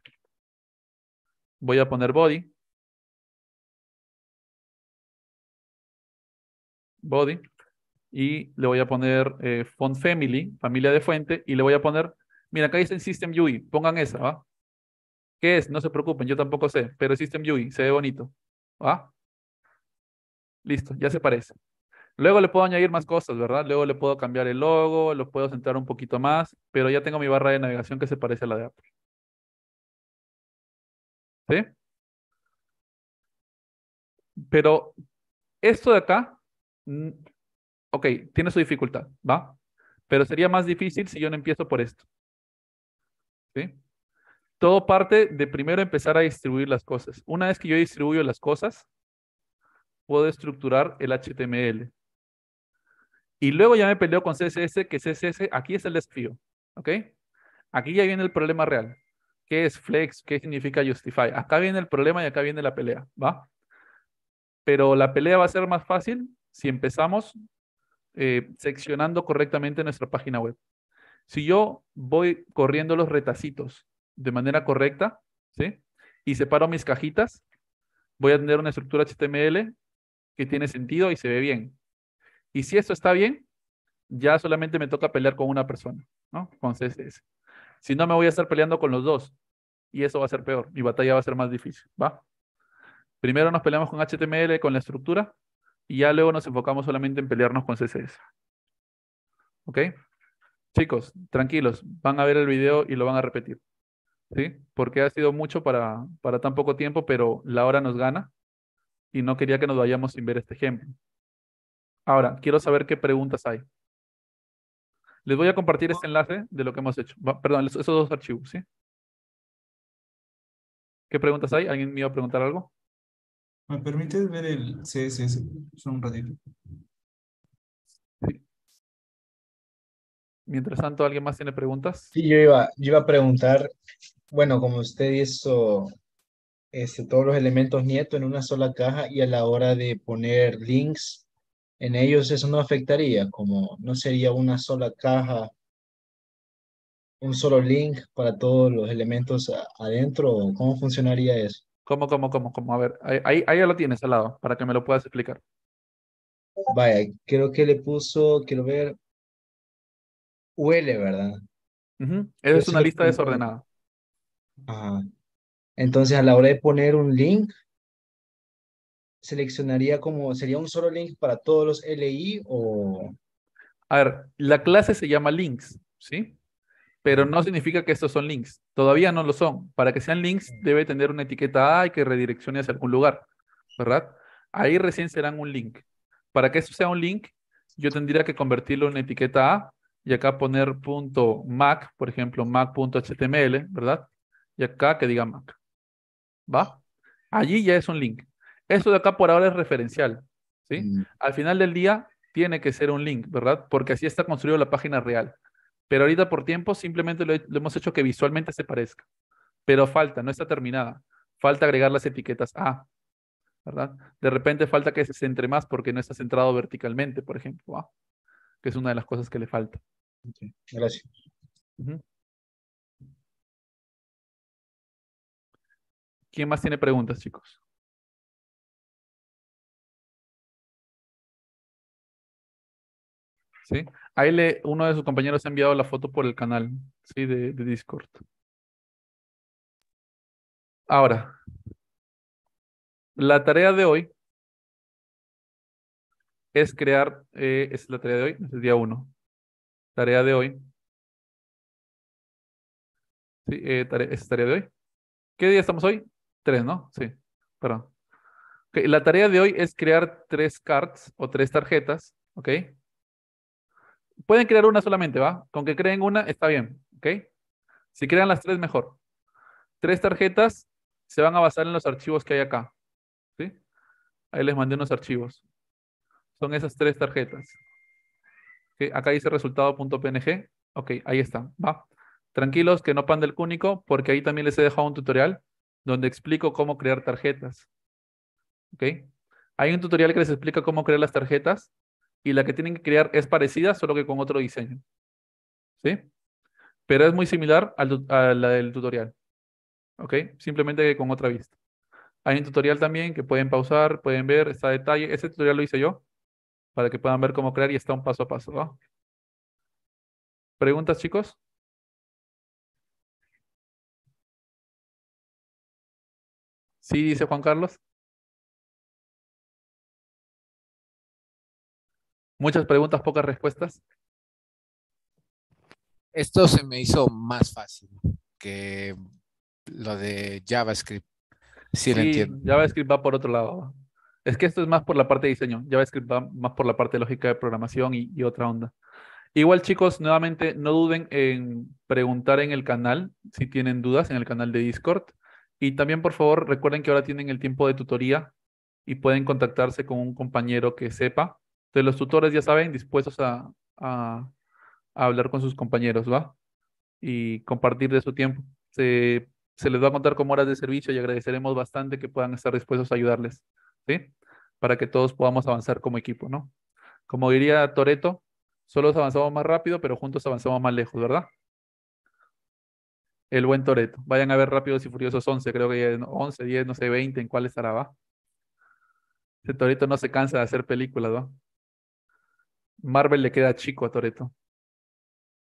Voy a poner body. Body. Y le voy a poner eh, font family, familia de fuente. Y le voy a poner, mira, acá dice system UI. Pongan esa, ¿va? ¿Qué es? No se preocupen, yo tampoco sé. Pero system UI, se ve bonito. ¿Va? Listo, ya se parece. Luego le puedo añadir más cosas, ¿verdad? Luego le puedo cambiar el logo, lo puedo centrar un poquito más, pero ya tengo mi barra de navegación que se parece a la de Apple. ¿Sí? Pero esto de acá, mm, ok, tiene su dificultad, ¿va? Pero sería más difícil si yo no empiezo por esto. ¿Sí? Todo parte de primero empezar a distribuir las cosas. Una vez que yo distribuyo las cosas, puedo estructurar el HTML. Y luego ya me peleo con CSS, que CSS, aquí es el desafío, ¿ok? Aquí ya viene el problema real. ¿Qué es flex? ¿Qué significa justify? Acá viene el problema y acá viene la pelea, ¿va? Pero la pelea va a ser más fácil si empezamos eh, seccionando correctamente nuestra página web. Si yo voy corriendo los retacitos de manera correcta, ¿sí? Y separo mis cajitas, voy a tener una estructura HTML que tiene sentido y se ve bien. Y si eso está bien, ya solamente me toca pelear con una persona, ¿no? Con CSS. Si no, me voy a estar peleando con los dos. Y eso va a ser peor. Mi batalla va a ser más difícil, ¿va? Primero nos peleamos con HTML, con la estructura, y ya luego nos enfocamos solamente en pelearnos con CSS. ¿Ok? Chicos, tranquilos, van a ver el video y lo van a repetir. ¿Sí? Porque ha sido mucho para, para tan poco tiempo, pero la hora nos gana y no quería que nos vayamos sin ver este ejemplo. Ahora, quiero saber qué preguntas hay. Les voy a compartir este enlace de lo que hemos hecho. perdón, esos dos archivos, ¿sí? ¿Qué preguntas hay? ¿Alguien me iba a preguntar algo? ¿Me permite ver el CSS? Son un ratito. Mientras tanto, ¿alguien más tiene preguntas? Sí, yo iba, a preguntar, bueno, como usted hizo este, todos los elementos Nieto en una sola caja y a la hora de poner links en ellos eso no afectaría, como no sería una sola caja, un solo link para todos los elementos adentro, ¿cómo funcionaría eso? ¿Cómo, cómo, cómo, cómo? A ver, ahí, ya lo tienes al lado, para que me lo puedas explicar. Vaya, creo que le puso, quiero ver, huele, ¿verdad? Es una lista desordenada. Entonces, a la hora de poner un link, seleccionaría como, ¿sería un solo link para todos los LI o...? A ver, la clase se llama links, ¿sí? Pero no significa que estos son links. Todavía no lo son. Para que sean links mm. debe tener una etiqueta A y que redireccione hacia algún lugar, ¿verdad? Ahí recién serán un link. Para que esto sea un link, yo tendría que convertirlo en etiqueta A y acá poner punto .mac, por ejemplo, mac.html, ¿verdad? Y acá que diga Mac. ¿Va? Allí ya es un link. Esto de acá por ahora es referencial, ¿sí? Mm. Al final del día tiene que ser un link, ¿verdad? Porque así está construida la página real. Pero ahorita por tiempo simplemente lo, hemos hecho que visualmente se parezca. Pero falta, no está terminada. Falta agregar las etiquetas A, ¿verdad? De repente falta que se centre más porque no está centrado verticalmente, por ejemplo, que es una de las cosas que le falta. Gracias. ¿Quién más tiene preguntas, chicos? Sí. Ahí le, uno de sus compañeros ha enviado la foto por el canal, sí, de, Discord. Ahora, la tarea de hoy es crear, eh, es la tarea de hoy, es el día uno. Tarea de hoy. Sí, eh, tarea, es tarea de hoy. ¿Qué día estamos hoy? Tres, ¿no? Sí, perdón. la tarea de hoy es crear tres cards o tres tarjetas, ¿ok? pueden crear una solamente, ¿va? Con que creen una, está bien, ¿ok? Si crean las tres, mejor. Tres tarjetas se van a basar en los archivos que hay acá, ¿sí? Ahí les mandé unos archivos. Son esas tres tarjetas. Que Acá dice resultado.png. Ok, ahí están, ¿va? Tranquilos, que no pan del cúnico, porque ahí también les he dejado un tutorial donde explico cómo crear tarjetas. ¿Ok? Hay un tutorial que les explica cómo crear las tarjetas y la que tienen que crear es parecida, solo que con otro diseño. ¿Sí? Pero es muy similar a la del tutorial. ¿Ok? Simplemente con otra vista. Hay un tutorial también que pueden pausar, pueden ver, está detalle. Ese tutorial lo hice yo para que puedan ver cómo crear y está un paso a paso. ¿Preguntas, chicos? Sí, dice Juan Carlos. Muchas preguntas, pocas respuestas. Esto se me hizo más fácil que lo de JavaScript. Sí, entiendo. JavaScript va por otro lado. Es que esto es más por la parte de diseño. JavaScript va más por la parte lógica de programación y, y otra onda. Igual chicos, nuevamente no duden en preguntar en el canal si tienen dudas en el canal de Discord. Y también por favor recuerden que ahora tienen el tiempo de tutoría y pueden contactarse con un compañero que sepa entonces los tutores ya saben, dispuestos a, hablar con sus compañeros, ¿va? Y compartir de su tiempo. Se, les va a contar como horas de servicio y agradeceremos bastante que puedan estar dispuestos a ayudarles, ¿sí? Para que todos podamos avanzar como equipo, ¿no? Como diría Toreto, solos avanzamos más rápido, pero juntos avanzamos más lejos, ¿verdad? El buen Toreto. Vayan a ver Rápidos y Furiosos 11, creo que 11, 10, no sé, 20, en cuál estará, ¿va? Ese Toreto no se cansa de hacer películas, ¿va? Marvel le queda chico a Toreto.